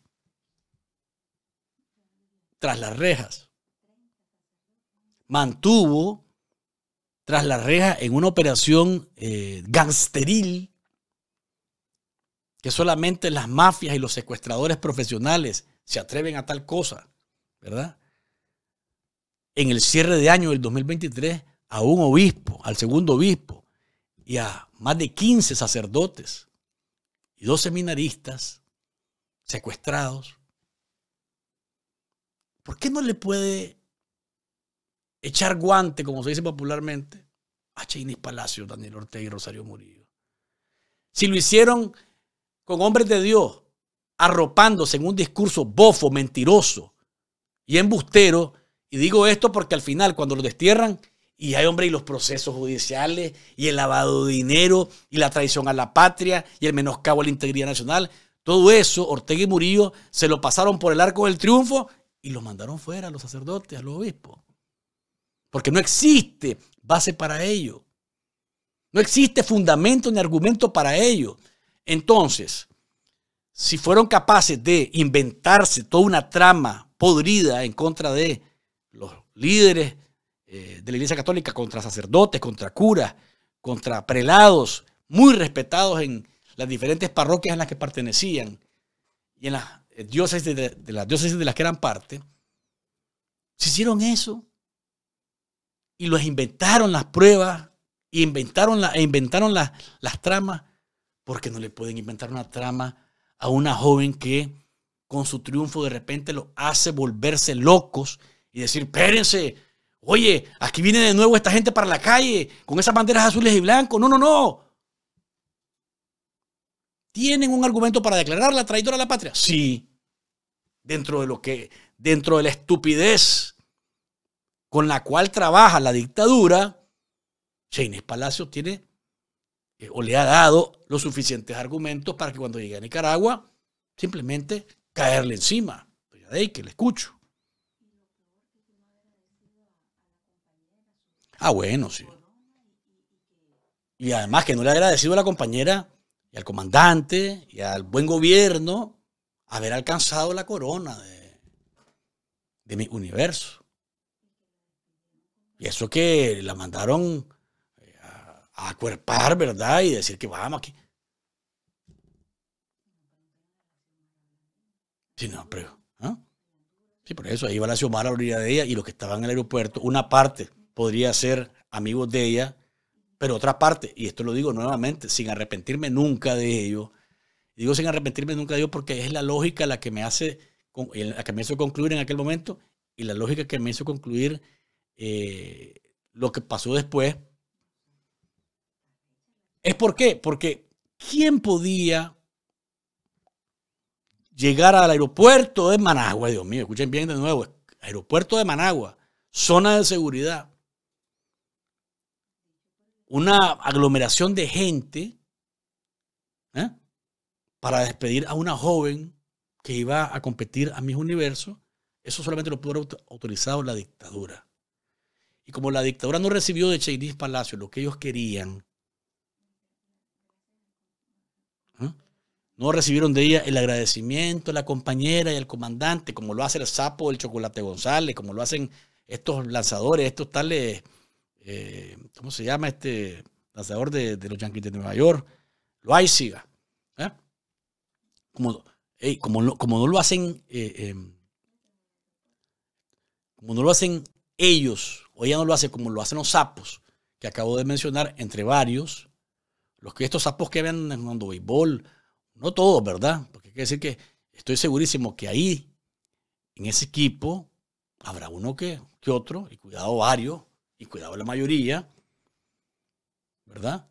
tras las rejas. Mantuvo tras las rejas en una operación eh, gangsteril que solamente las mafias y los secuestradores profesionales se atreven a tal cosa, ¿verdad? En el cierre de año del 2023, a un obispo, al segundo obispo, y a más de 15 sacerdotes y dos seminaristas secuestrados. ¿Por qué no le puede echar guante, como se dice popularmente, a Chainis Palacio, Daniel Ortega y Rosario Murillo? Si lo hicieron con hombres de Dios, arropándose en un discurso bofo, mentiroso y embustero. Y digo esto porque al final, cuando lo destierran, y hay, hombre, y los procesos judiciales, y el lavado de dinero, y la traición a la patria, y el menoscabo a la integridad nacional. Todo eso, Ortega y Murillo se lo pasaron por el arco del triunfo y lo mandaron fuera a los sacerdotes, a los obispos. Porque no existe base para ello. No existe fundamento ni argumento para ello. Entonces, si fueron capaces de inventarse toda una trama podrida en contra de los líderes eh, de la Iglesia Católica, contra sacerdotes, contra curas, contra prelados, muy respetados en las diferentes parroquias en las que pertenecían y en las eh, diócesis de, las diócesis de las que eran parte, se hicieron eso y los inventaron las pruebas, inventaron la, e inventaron las, las tramas, porque no le pueden inventar una trama a una joven que con su triunfo de repente lo hace volverse locos y decir, espérense, oye, aquí viene de nuevo esta gente para la calle con esas banderas azules y blancos. No, no, no. ¿Tienen un argumento para declararla traidora a la patria? Sí. Dentro de lo que, dentro de la estupidez con la cual trabaja la dictadura, Cheines Palacios tiene eh, o le ha dado los suficientes argumentos para que cuando llegue a Nicaragua, simplemente caerle encima. De ahí que le escucho. Ah, bueno, sí. Y además que no le ha agradecido a la compañera y al comandante y al buen gobierno haber alcanzado la corona de mi universo. Y eso que la mandaron a acuerpar, ¿verdad? Y decir que vamos aquí. Sí, no, pero. ¿ah? Sí, por eso ahí va la ciudad a la orilla de ella y los que estaban en el aeropuerto, una parte podría ser amigos de ella, pero otra parte, y esto lo digo nuevamente, sin arrepentirme nunca de ello, digo sin arrepentirme nunca de ello porque es la lógica la que me hace, la que me hizo concluir en aquel momento y la lógica que me hizo concluir eh, lo que pasó después ¿Es por qué? Porque ¿quién podía llegar al aeropuerto de Managua? Dios mío, escuchen bien de nuevo, aeropuerto de Managua, zona de seguridad, una aglomeración de gente ¿eh? para despedir a una joven que iba a competir a mis universos, eso solamente lo pudo haber autorizado la dictadura. Y como la dictadura no recibió de Cheiris Palacio lo que ellos querían, No recibieron de ella el agradecimiento, la compañera y el comandante, como lo hace el sapo, el chocolate González, como lo hacen estos lanzadores, estos tales, eh, ¿cómo se llama este lanzador de, los Yankees de Nueva York? Lo hay, siga. ¿eh? Como, como, no, como, no lo hacen, eh, como no lo hacen ellos, o ella no lo hace como lo hacen los sapos, que acabo de mencionar, entre varios, los que estos sapos que ven jugando béisbol, no todos, ¿verdad? Porque hay que decir que estoy segurísimo que ahí, en ese equipo, habrá uno que, otro, y cuidado varios, y cuidado la mayoría, ¿verdad?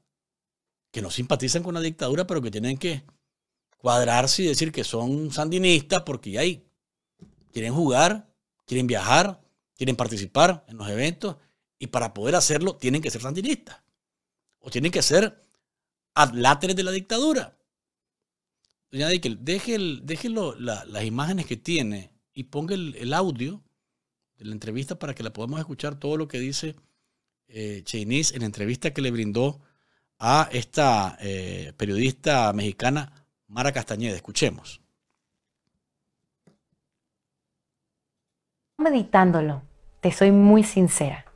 Que no simpatizan con la dictadura, pero que tienen que cuadrarse y decir que son sandinistas porque ahí quieren jugar, quieren viajar, quieren participar en los eventos y para poder hacerlo tienen que ser sandinistas o tienen que ser adláteres de la dictadura. Doña Dickel, deje, las imágenes que tiene y ponga el, audio de la entrevista para que la podamos escuchar todo lo que dice eh, en la entrevista que le brindó a esta eh, periodista mexicana Mara Castañeda. Escuchemos. Meditándolo, te soy muy sincera.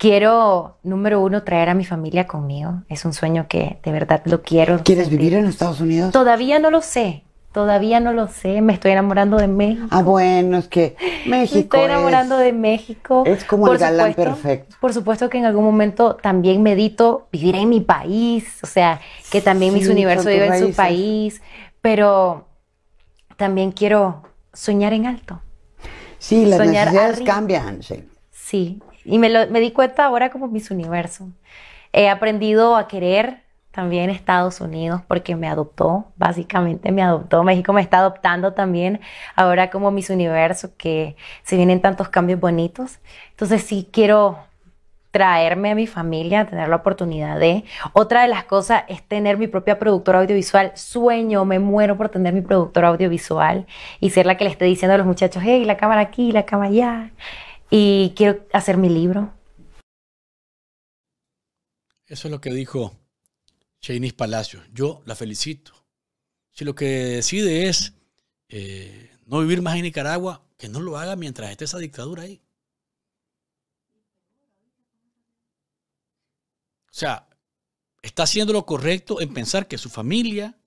Quiero, número uno, traer a mi familia conmigo. Es un sueño que de verdad lo quiero. ¿Quieres vivir en Estados Unidos? Todavía no lo sé. Todavía no lo sé. Me estoy enamorando de México. Ah, bueno, es que México. Me estoy enamorando de México. Es como el galán perfecto. Por supuesto que en algún momento también medito vivir en mi país. O sea, que también mis universos viven en su país. Pero también quiero soñar en alto. Sí, las soñar cambian. Sí. Sí, y me, di cuenta ahora como mis universo. He aprendido a querer también Estados Unidos porque me adoptó, básicamente me adoptó. México me está adoptando también ahora como mis universo, que se vienen tantos cambios bonitos. Entonces sí quiero traerme a mi familia, tener la oportunidad de. Otra de las cosas es tener mi propia productora audiovisual. Sueño, me muero por tener mi productora audiovisual y ser la que le esté diciendo a los muchachos, hey, la cámara aquí, la cámara allá y quiero hacer mi libro. Eso es lo que dijo Shainis Palacio. Yo la felicito. Si lo que decide es eh, no vivir más en Nicaragua, que no lo haga mientras esté esa dictadura ahí. O sea, está haciendo lo correcto en pensar que su familia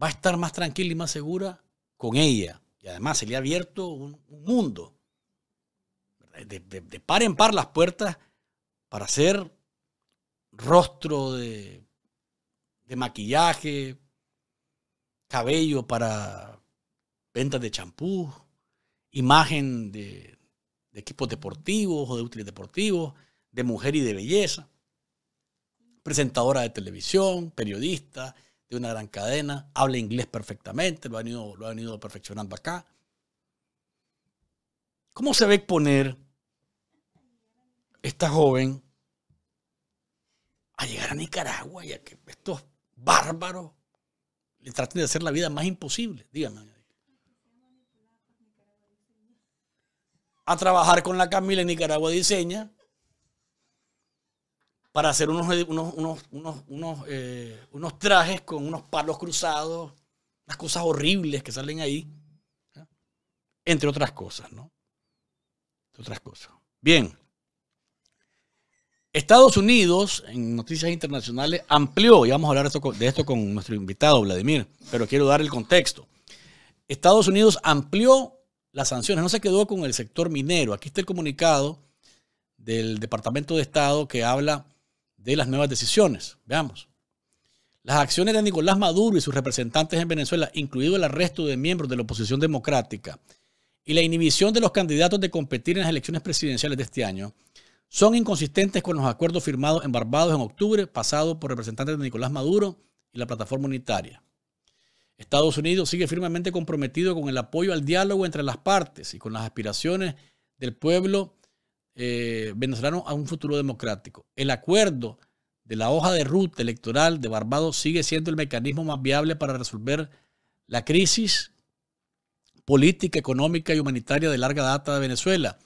va a estar más tranquila y más segura con ella y además se le ha abierto un, mundo. De, par en par las puertas para hacer rostro de, maquillaje, cabello para ventas de champú, imagen de, de, equipos deportivos o de útiles deportivos, de mujer y de belleza, presentadora de televisión, periodista, de una gran cadena, habla inglés perfectamente, lo han venido lo perfeccionando acá. ¿Cómo se ve exponer esta joven a llegar a Nicaragua y a que estos bárbaros le traten de hacer la vida más imposible? Dígame. A trabajar con la Camila en Nicaragua Diseña para hacer unos, unos, eh, unos, trajes con unos palos cruzados, unas cosas horribles que salen ahí, entre otras cosas, ¿no? Entre otras cosas. Bien. Estados Unidos, en noticias internacionales, amplió, y vamos a hablar de esto con nuestro invitado, Vladimir, pero quiero dar el contexto. Estados Unidos amplió las sanciones, no se quedó con el sector minero. Aquí está el comunicado del Departamento de Estado que habla de las nuevas decisiones. Veamos. Las acciones de Nicolás Maduro y sus representantes en Venezuela, incluido el arresto de miembros de la oposición democrática y la inhibición de los candidatos de competir en las elecciones presidenciales de este año, son inconsistentes con los acuerdos firmados en Barbados en octubre pasado por representantes de Nicolás Maduro y la plataforma unitaria. Estados Unidos sigue firmemente comprometido con el apoyo al diálogo entre las partes y con las aspiraciones del pueblo eh, venezolano a un futuro democrático. El acuerdo de la hoja de ruta electoral de Barbados sigue siendo el mecanismo más viable para resolver la crisis política, económica y humanitaria de larga data de Venezuela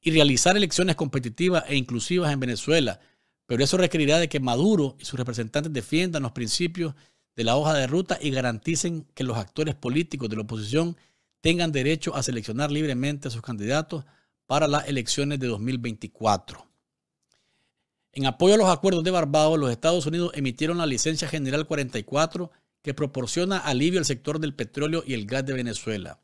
y realizar elecciones competitivas e inclusivas en Venezuela. Pero eso requerirá de que Maduro y sus representantes defiendan los principios de la hoja de ruta y garanticen que los actores políticos de la oposición tengan derecho a seleccionar libremente a sus candidatos para las elecciones de 2024. En apoyo a los acuerdos de Barbados, los Estados Unidos emitieron la Licencia General 44 que proporciona alivio al sector del petróleo y el gas de Venezuela.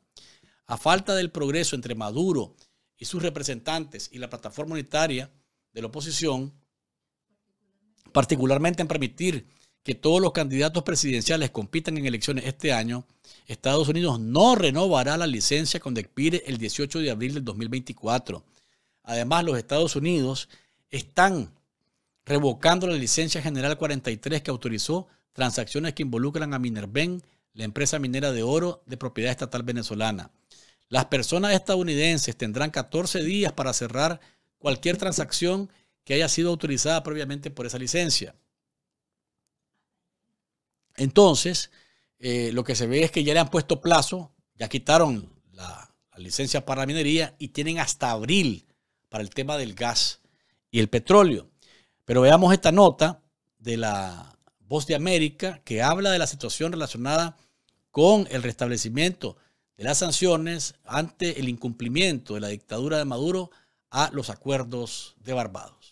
A falta del progreso entre Maduro y sus representantes y la plataforma unitaria de la oposición, particularmente en permitir que todos los candidatos presidenciales compitan en elecciones este año, Estados Unidos no renovará la licencia cuando expire el 18 de abril del 2024. Además, los Estados Unidos están revocando la licencia general 43 que autorizó transacciones que involucran a Minerven, la empresa minera de oro de propiedad estatal venezolana. Las personas estadounidenses tendrán 14 días para cerrar cualquier transacción que haya sido autorizada previamente por esa licencia. Entonces, eh, lo que se ve es que ya le han puesto plazo, ya quitaron la licencia para la minería y tienen hasta abril para el tema del gas y el petróleo. Pero veamos esta nota de la Voz de América que habla de la situación relacionada con el restablecimiento de las sanciones ante el incumplimiento de la dictadura de Maduro a los acuerdos de Barbados.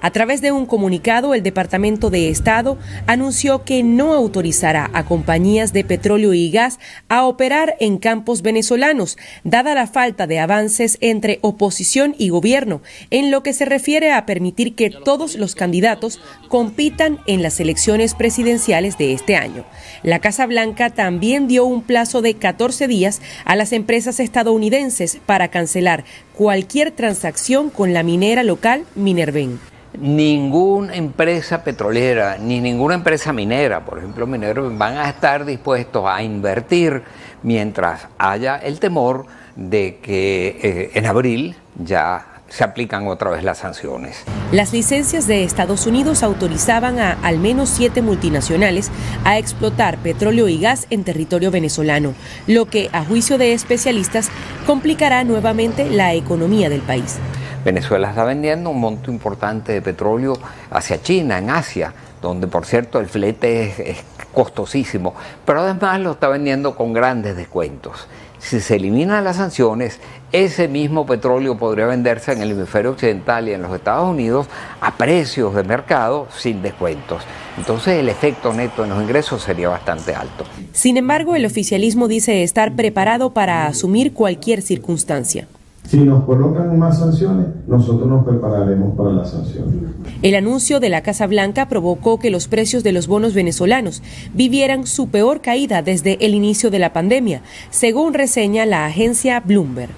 A través de un comunicado, el Departamento de Estado anunció que no autorizará a compañías de petróleo y gas a operar en campos venezolanos, dada la falta de avances entre oposición y gobierno en lo que se refiere a permitir que todos los candidatos compitan en las elecciones presidenciales de este año. La Casa Blanca también dio un plazo de 14 días a las empresas estadounidenses para cancelar cualquier transacción con la minera local Minerven ninguna empresa petrolera ni ninguna empresa minera, por ejemplo mineros, van a estar dispuestos a invertir mientras haya el temor de que eh, en abril ya se aplican otra vez las sanciones. Las licencias de Estados Unidos autorizaban a al menos siete multinacionales a explotar petróleo y gas en territorio venezolano, lo que, a juicio de especialistas, complicará nuevamente la economía del país. Venezuela está vendiendo un monto importante de petróleo hacia China, en Asia, donde por cierto el flete es, costosísimo, pero además lo está vendiendo con grandes descuentos. Si se eliminan las sanciones, ese mismo petróleo podría venderse en el hemisferio occidental y en los Estados Unidos a precios de mercado sin descuentos. Entonces el efecto neto en los ingresos sería bastante alto. Sin embargo, el oficialismo dice estar preparado para asumir cualquier circunstancia. Si nos colocan más sanciones, nosotros nos prepararemos para las sanciones. El anuncio de la Casa Blanca provocó que los precios de los bonos venezolanos vivieran su peor caída desde el inicio de la pandemia, según reseña la agencia Bloomberg.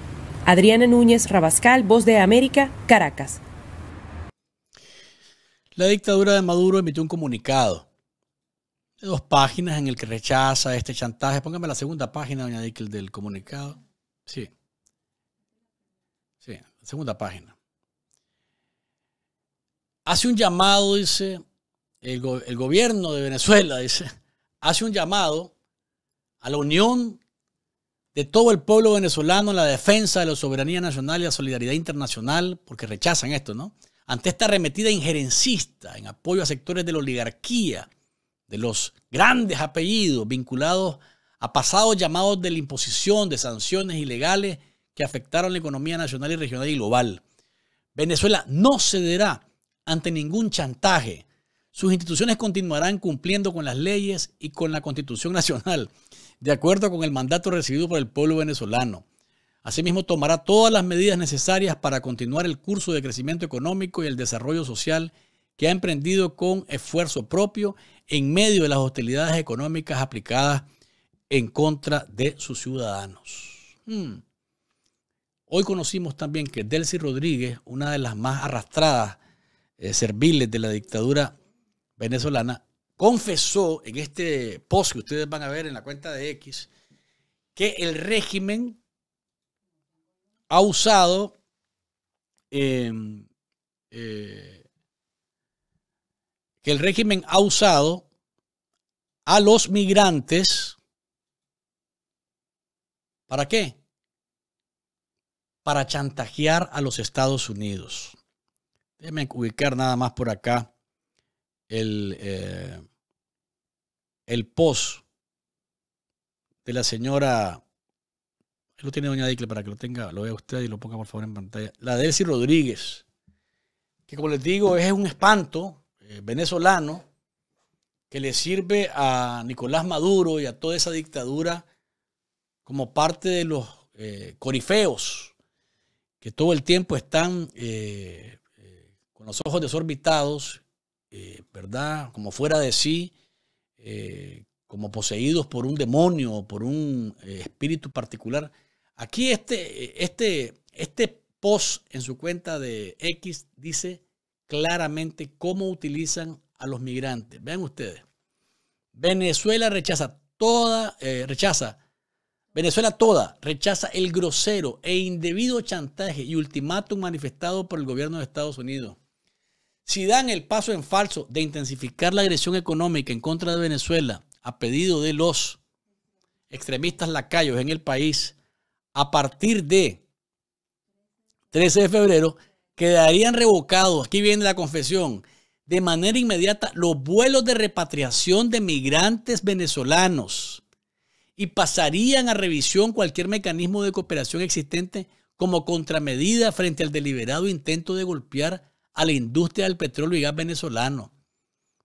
Adriana Núñez Rabascal, Voz de América, Caracas. La dictadura de Maduro emitió un comunicado de dos páginas en el que rechaza este chantaje. Póngame la segunda página, doña Dickel, del comunicado. Sí segunda página. Hace un llamado, dice, el, gobierno de Venezuela, dice, hace un llamado a la unión de todo el pueblo venezolano en la defensa de la soberanía nacional y la solidaridad internacional, porque rechazan esto, ¿no? Ante esta arremetida injerencista en apoyo a sectores de la oligarquía, de los grandes apellidos vinculados a pasados llamados de la imposición de sanciones ilegales que afectaron la economía nacional y regional y global. Venezuela no cederá ante ningún chantaje. Sus instituciones continuarán cumpliendo con las leyes y con la Constitución Nacional, de acuerdo con el mandato recibido por el pueblo venezolano. Asimismo, tomará todas las medidas necesarias para continuar el curso de crecimiento económico y el desarrollo social que ha emprendido con esfuerzo propio en medio de las hostilidades económicas aplicadas en contra de sus ciudadanos. Hmm. Hoy conocimos también que Delcy Rodríguez, una de las más arrastradas eh, serviles de la dictadura venezolana, confesó en este post que ustedes van a ver en la cuenta de X que el régimen ha usado em, eh, que el régimen ha usado a los migrantes para qué? para chantajear a los Estados Unidos. Déjenme ubicar nada más por acá el, eh, el post de la señora. Lo tiene Doña Dicle para que lo tenga, lo vea usted y lo ponga por favor en pantalla. La Delcy Rodríguez, que como les digo, es un espanto eh, venezolano que le sirve a Nicolás Maduro y a toda esa dictadura como parte de los eh, corifeos que todo el tiempo están eh, eh, con los ojos desorbitados, eh, ¿verdad? Como fuera de sí, como poseídos por un demonio o por un espíritu particular. Aquí este, este, este post en su cuenta de X dice claramente cómo utilizan a los migrantes. Vean ustedes. Venezuela rechaza toda, rechaza Venezuela toda rechaza el grosero e indebido chantaje y ultimátum manifestado por el gobierno de Estados Unidos. Si dan el paso en falso de intensificar la agresión económica en contra de Venezuela a pedido de los extremistas lacayos en el país a partir de 13 de febrero, quedarían revocados, aquí viene la confesión, de manera inmediata los vuelos de repatriación de migrantes venezolanos y pasarían a revisión cualquier mecanismo de cooperación existente como contramedida frente al deliberado intento de golpear a la industria del petróleo y gas venezolano.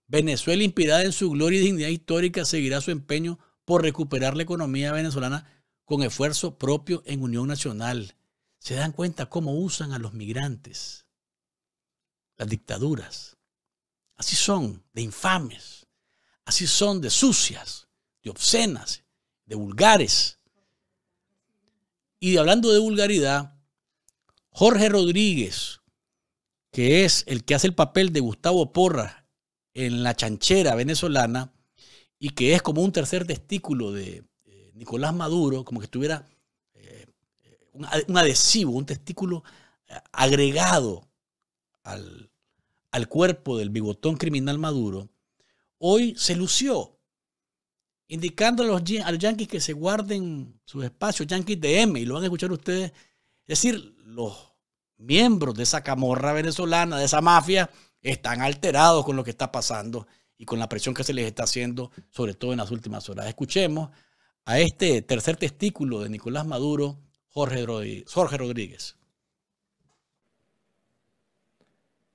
Venezuela, inspirada en su gloria y dignidad histórica, seguirá su empeño por recuperar la economía venezolana con esfuerzo propio en unión nacional. Se dan cuenta cómo usan a los migrantes, las dictaduras. Así son de infames, así son de sucias, de obscenas de vulgares. Y hablando de vulgaridad, Jorge Rodríguez, que es el que hace el papel de Gustavo Porra en la chanchera venezolana y que es como un tercer testículo de eh, Nicolás Maduro, como que estuviera eh, eh, un, adhesivo, un testículo agregado al, al cuerpo del bigotón criminal Maduro, hoy se lució indicando a los, yanquis que se guarden sus espacios, yanquis de M, y lo van a escuchar ustedes. Es decir, los miembros de esa camorra venezolana, de esa mafia, están alterados con lo que está pasando y con la presión que se les está haciendo, sobre todo en las últimas horas. Escuchemos a este tercer testículo de Nicolás Maduro, Jorge Rodríguez.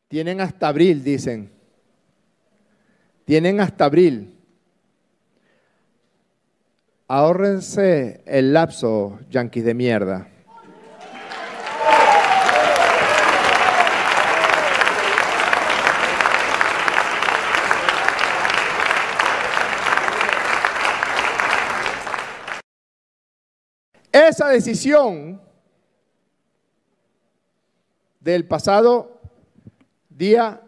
Tienen hasta abril, dicen. Tienen hasta abril Ahórrense el lapso, yanquis de mierda. Esa decisión del pasado día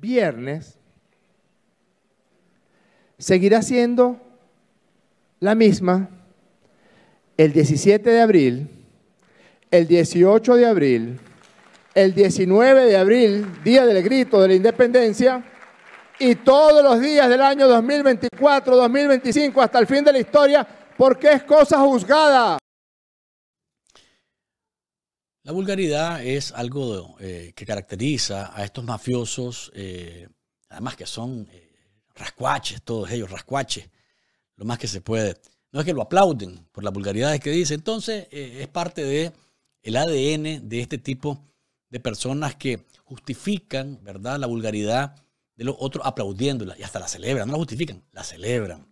viernes seguirá siendo la misma, el 17 de abril, el 18 de abril, el 19 de abril, día del grito de la independencia, y todos los días del año 2024, 2025, hasta el fin de la historia, porque es cosa juzgada. La vulgaridad es algo eh, que caracteriza a estos mafiosos, eh, además que son eh, rascuaches, todos ellos rascuaches lo más que se puede. No es que lo aplauden por las vulgaridades que dice. Entonces, eh, es parte de el ADN de este tipo de personas que justifican, ¿verdad?, la vulgaridad de los otros aplaudiéndola y hasta la celebran, no la justifican, la celebran.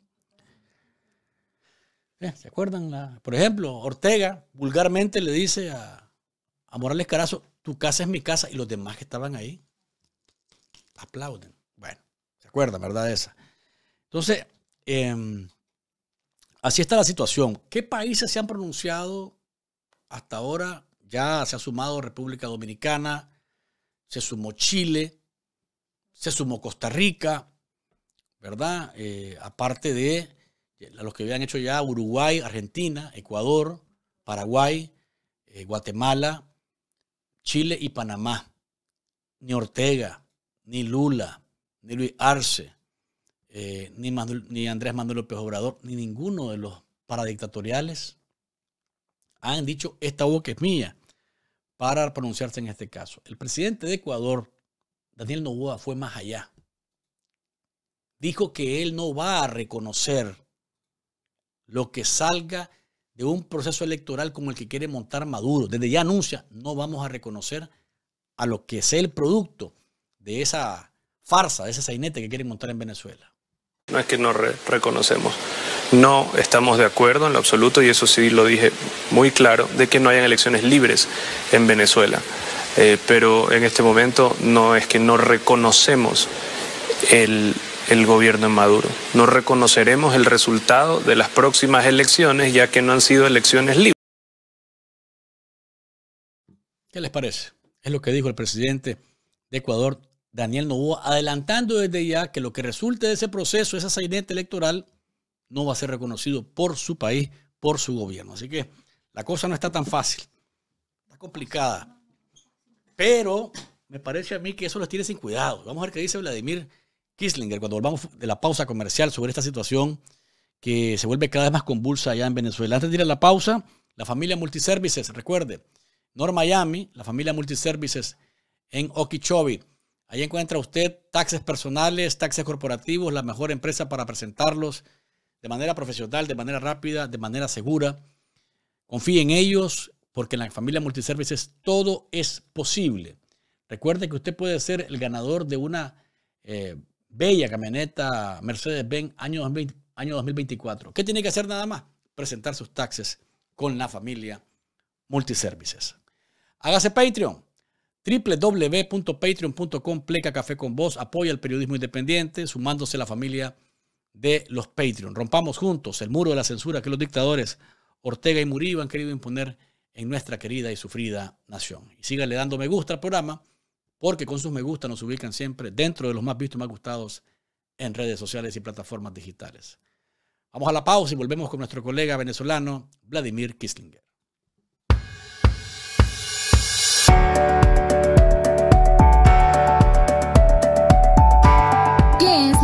Eh, ¿Se acuerdan? por ejemplo, Ortega vulgarmente le dice a, a Morales Carazo, tu casa es mi casa y los demás que estaban ahí aplauden. Bueno, ¿se acuerdan, verdad? Esa. Entonces, em, Así está la situación. ¿Qué países se han pronunciado hasta ahora? Ya se ha sumado República Dominicana, se sumó Chile, se sumó Costa Rica, ¿verdad? Eh, aparte de eh, los que habían hecho ya Uruguay, Argentina, Ecuador, Paraguay, eh, Guatemala, Chile y Panamá. Ni Ortega, ni Lula, ni Luis Arce, eh, ni, ni Andrés Manuel López Obrador, ni ninguno de los paradictatoriales han dicho esta boca es mía para pronunciarse en este caso. El presidente de Ecuador, Daniel Novoa, fue más allá. Dijo que él no va a reconocer lo que salga de un proceso electoral como el que quiere montar Maduro. Desde ya anuncia, no vamos a reconocer a lo que es el producto de esa farsa, de ese sainete que quiere montar en Venezuela. No es que no reconocemos. No estamos de acuerdo en lo absoluto, y eso sí lo dije muy claro, de que no hayan elecciones libres en Venezuela. Eh, pero en este momento no es que no reconocemos el, gobierno de Maduro. No reconoceremos el resultado de las próximas elecciones, ya que no han sido elecciones libres. ¿Qué les parece? Es lo que dijo el presidente de Ecuador, Daniel Novoa, adelantando desde ya que lo que resulte de ese proceso, esa sainete electoral, no va a ser reconocido por su país, por su gobierno. Así que la cosa no está tan fácil, está complicada. Pero me parece a mí que eso lo tiene sin cuidado. Vamos a ver qué dice Vladimir Kislinger cuando volvamos de la pausa comercial sobre esta situación que se vuelve cada vez más convulsa allá en Venezuela. Antes de ir a la pausa, la familia Multiservices, recuerde, North Miami, la familia Multiservices en Okeechobee Ahí encuentra usted taxes personales, taxes corporativos, la mejor empresa para presentarlos de manera profesional, de manera rápida, de manera segura. Confíe en ellos porque en la familia Multiservices todo es posible. Recuerde que usted puede ser el ganador de una eh, bella camioneta Mercedes-Benz año, año 2024. ¿Qué tiene que hacer nada más? Presentar sus taxes con la familia Multiservices. Hágase Patreon www.patreon.com pleca café con vos. Apoya el periodismo independiente sumándose a la familia de los Patreon. Rompamos juntos el muro de la censura que los dictadores Ortega y Murillo han querido imponer en nuestra querida y sufrida nación. Y síganle dando me gusta al programa porque con sus me gusta nos ubican siempre dentro de los más vistos, y más gustados en redes sociales y plataformas digitales. Vamos a la pausa y volvemos con nuestro colega venezolano Vladimir Kislinger.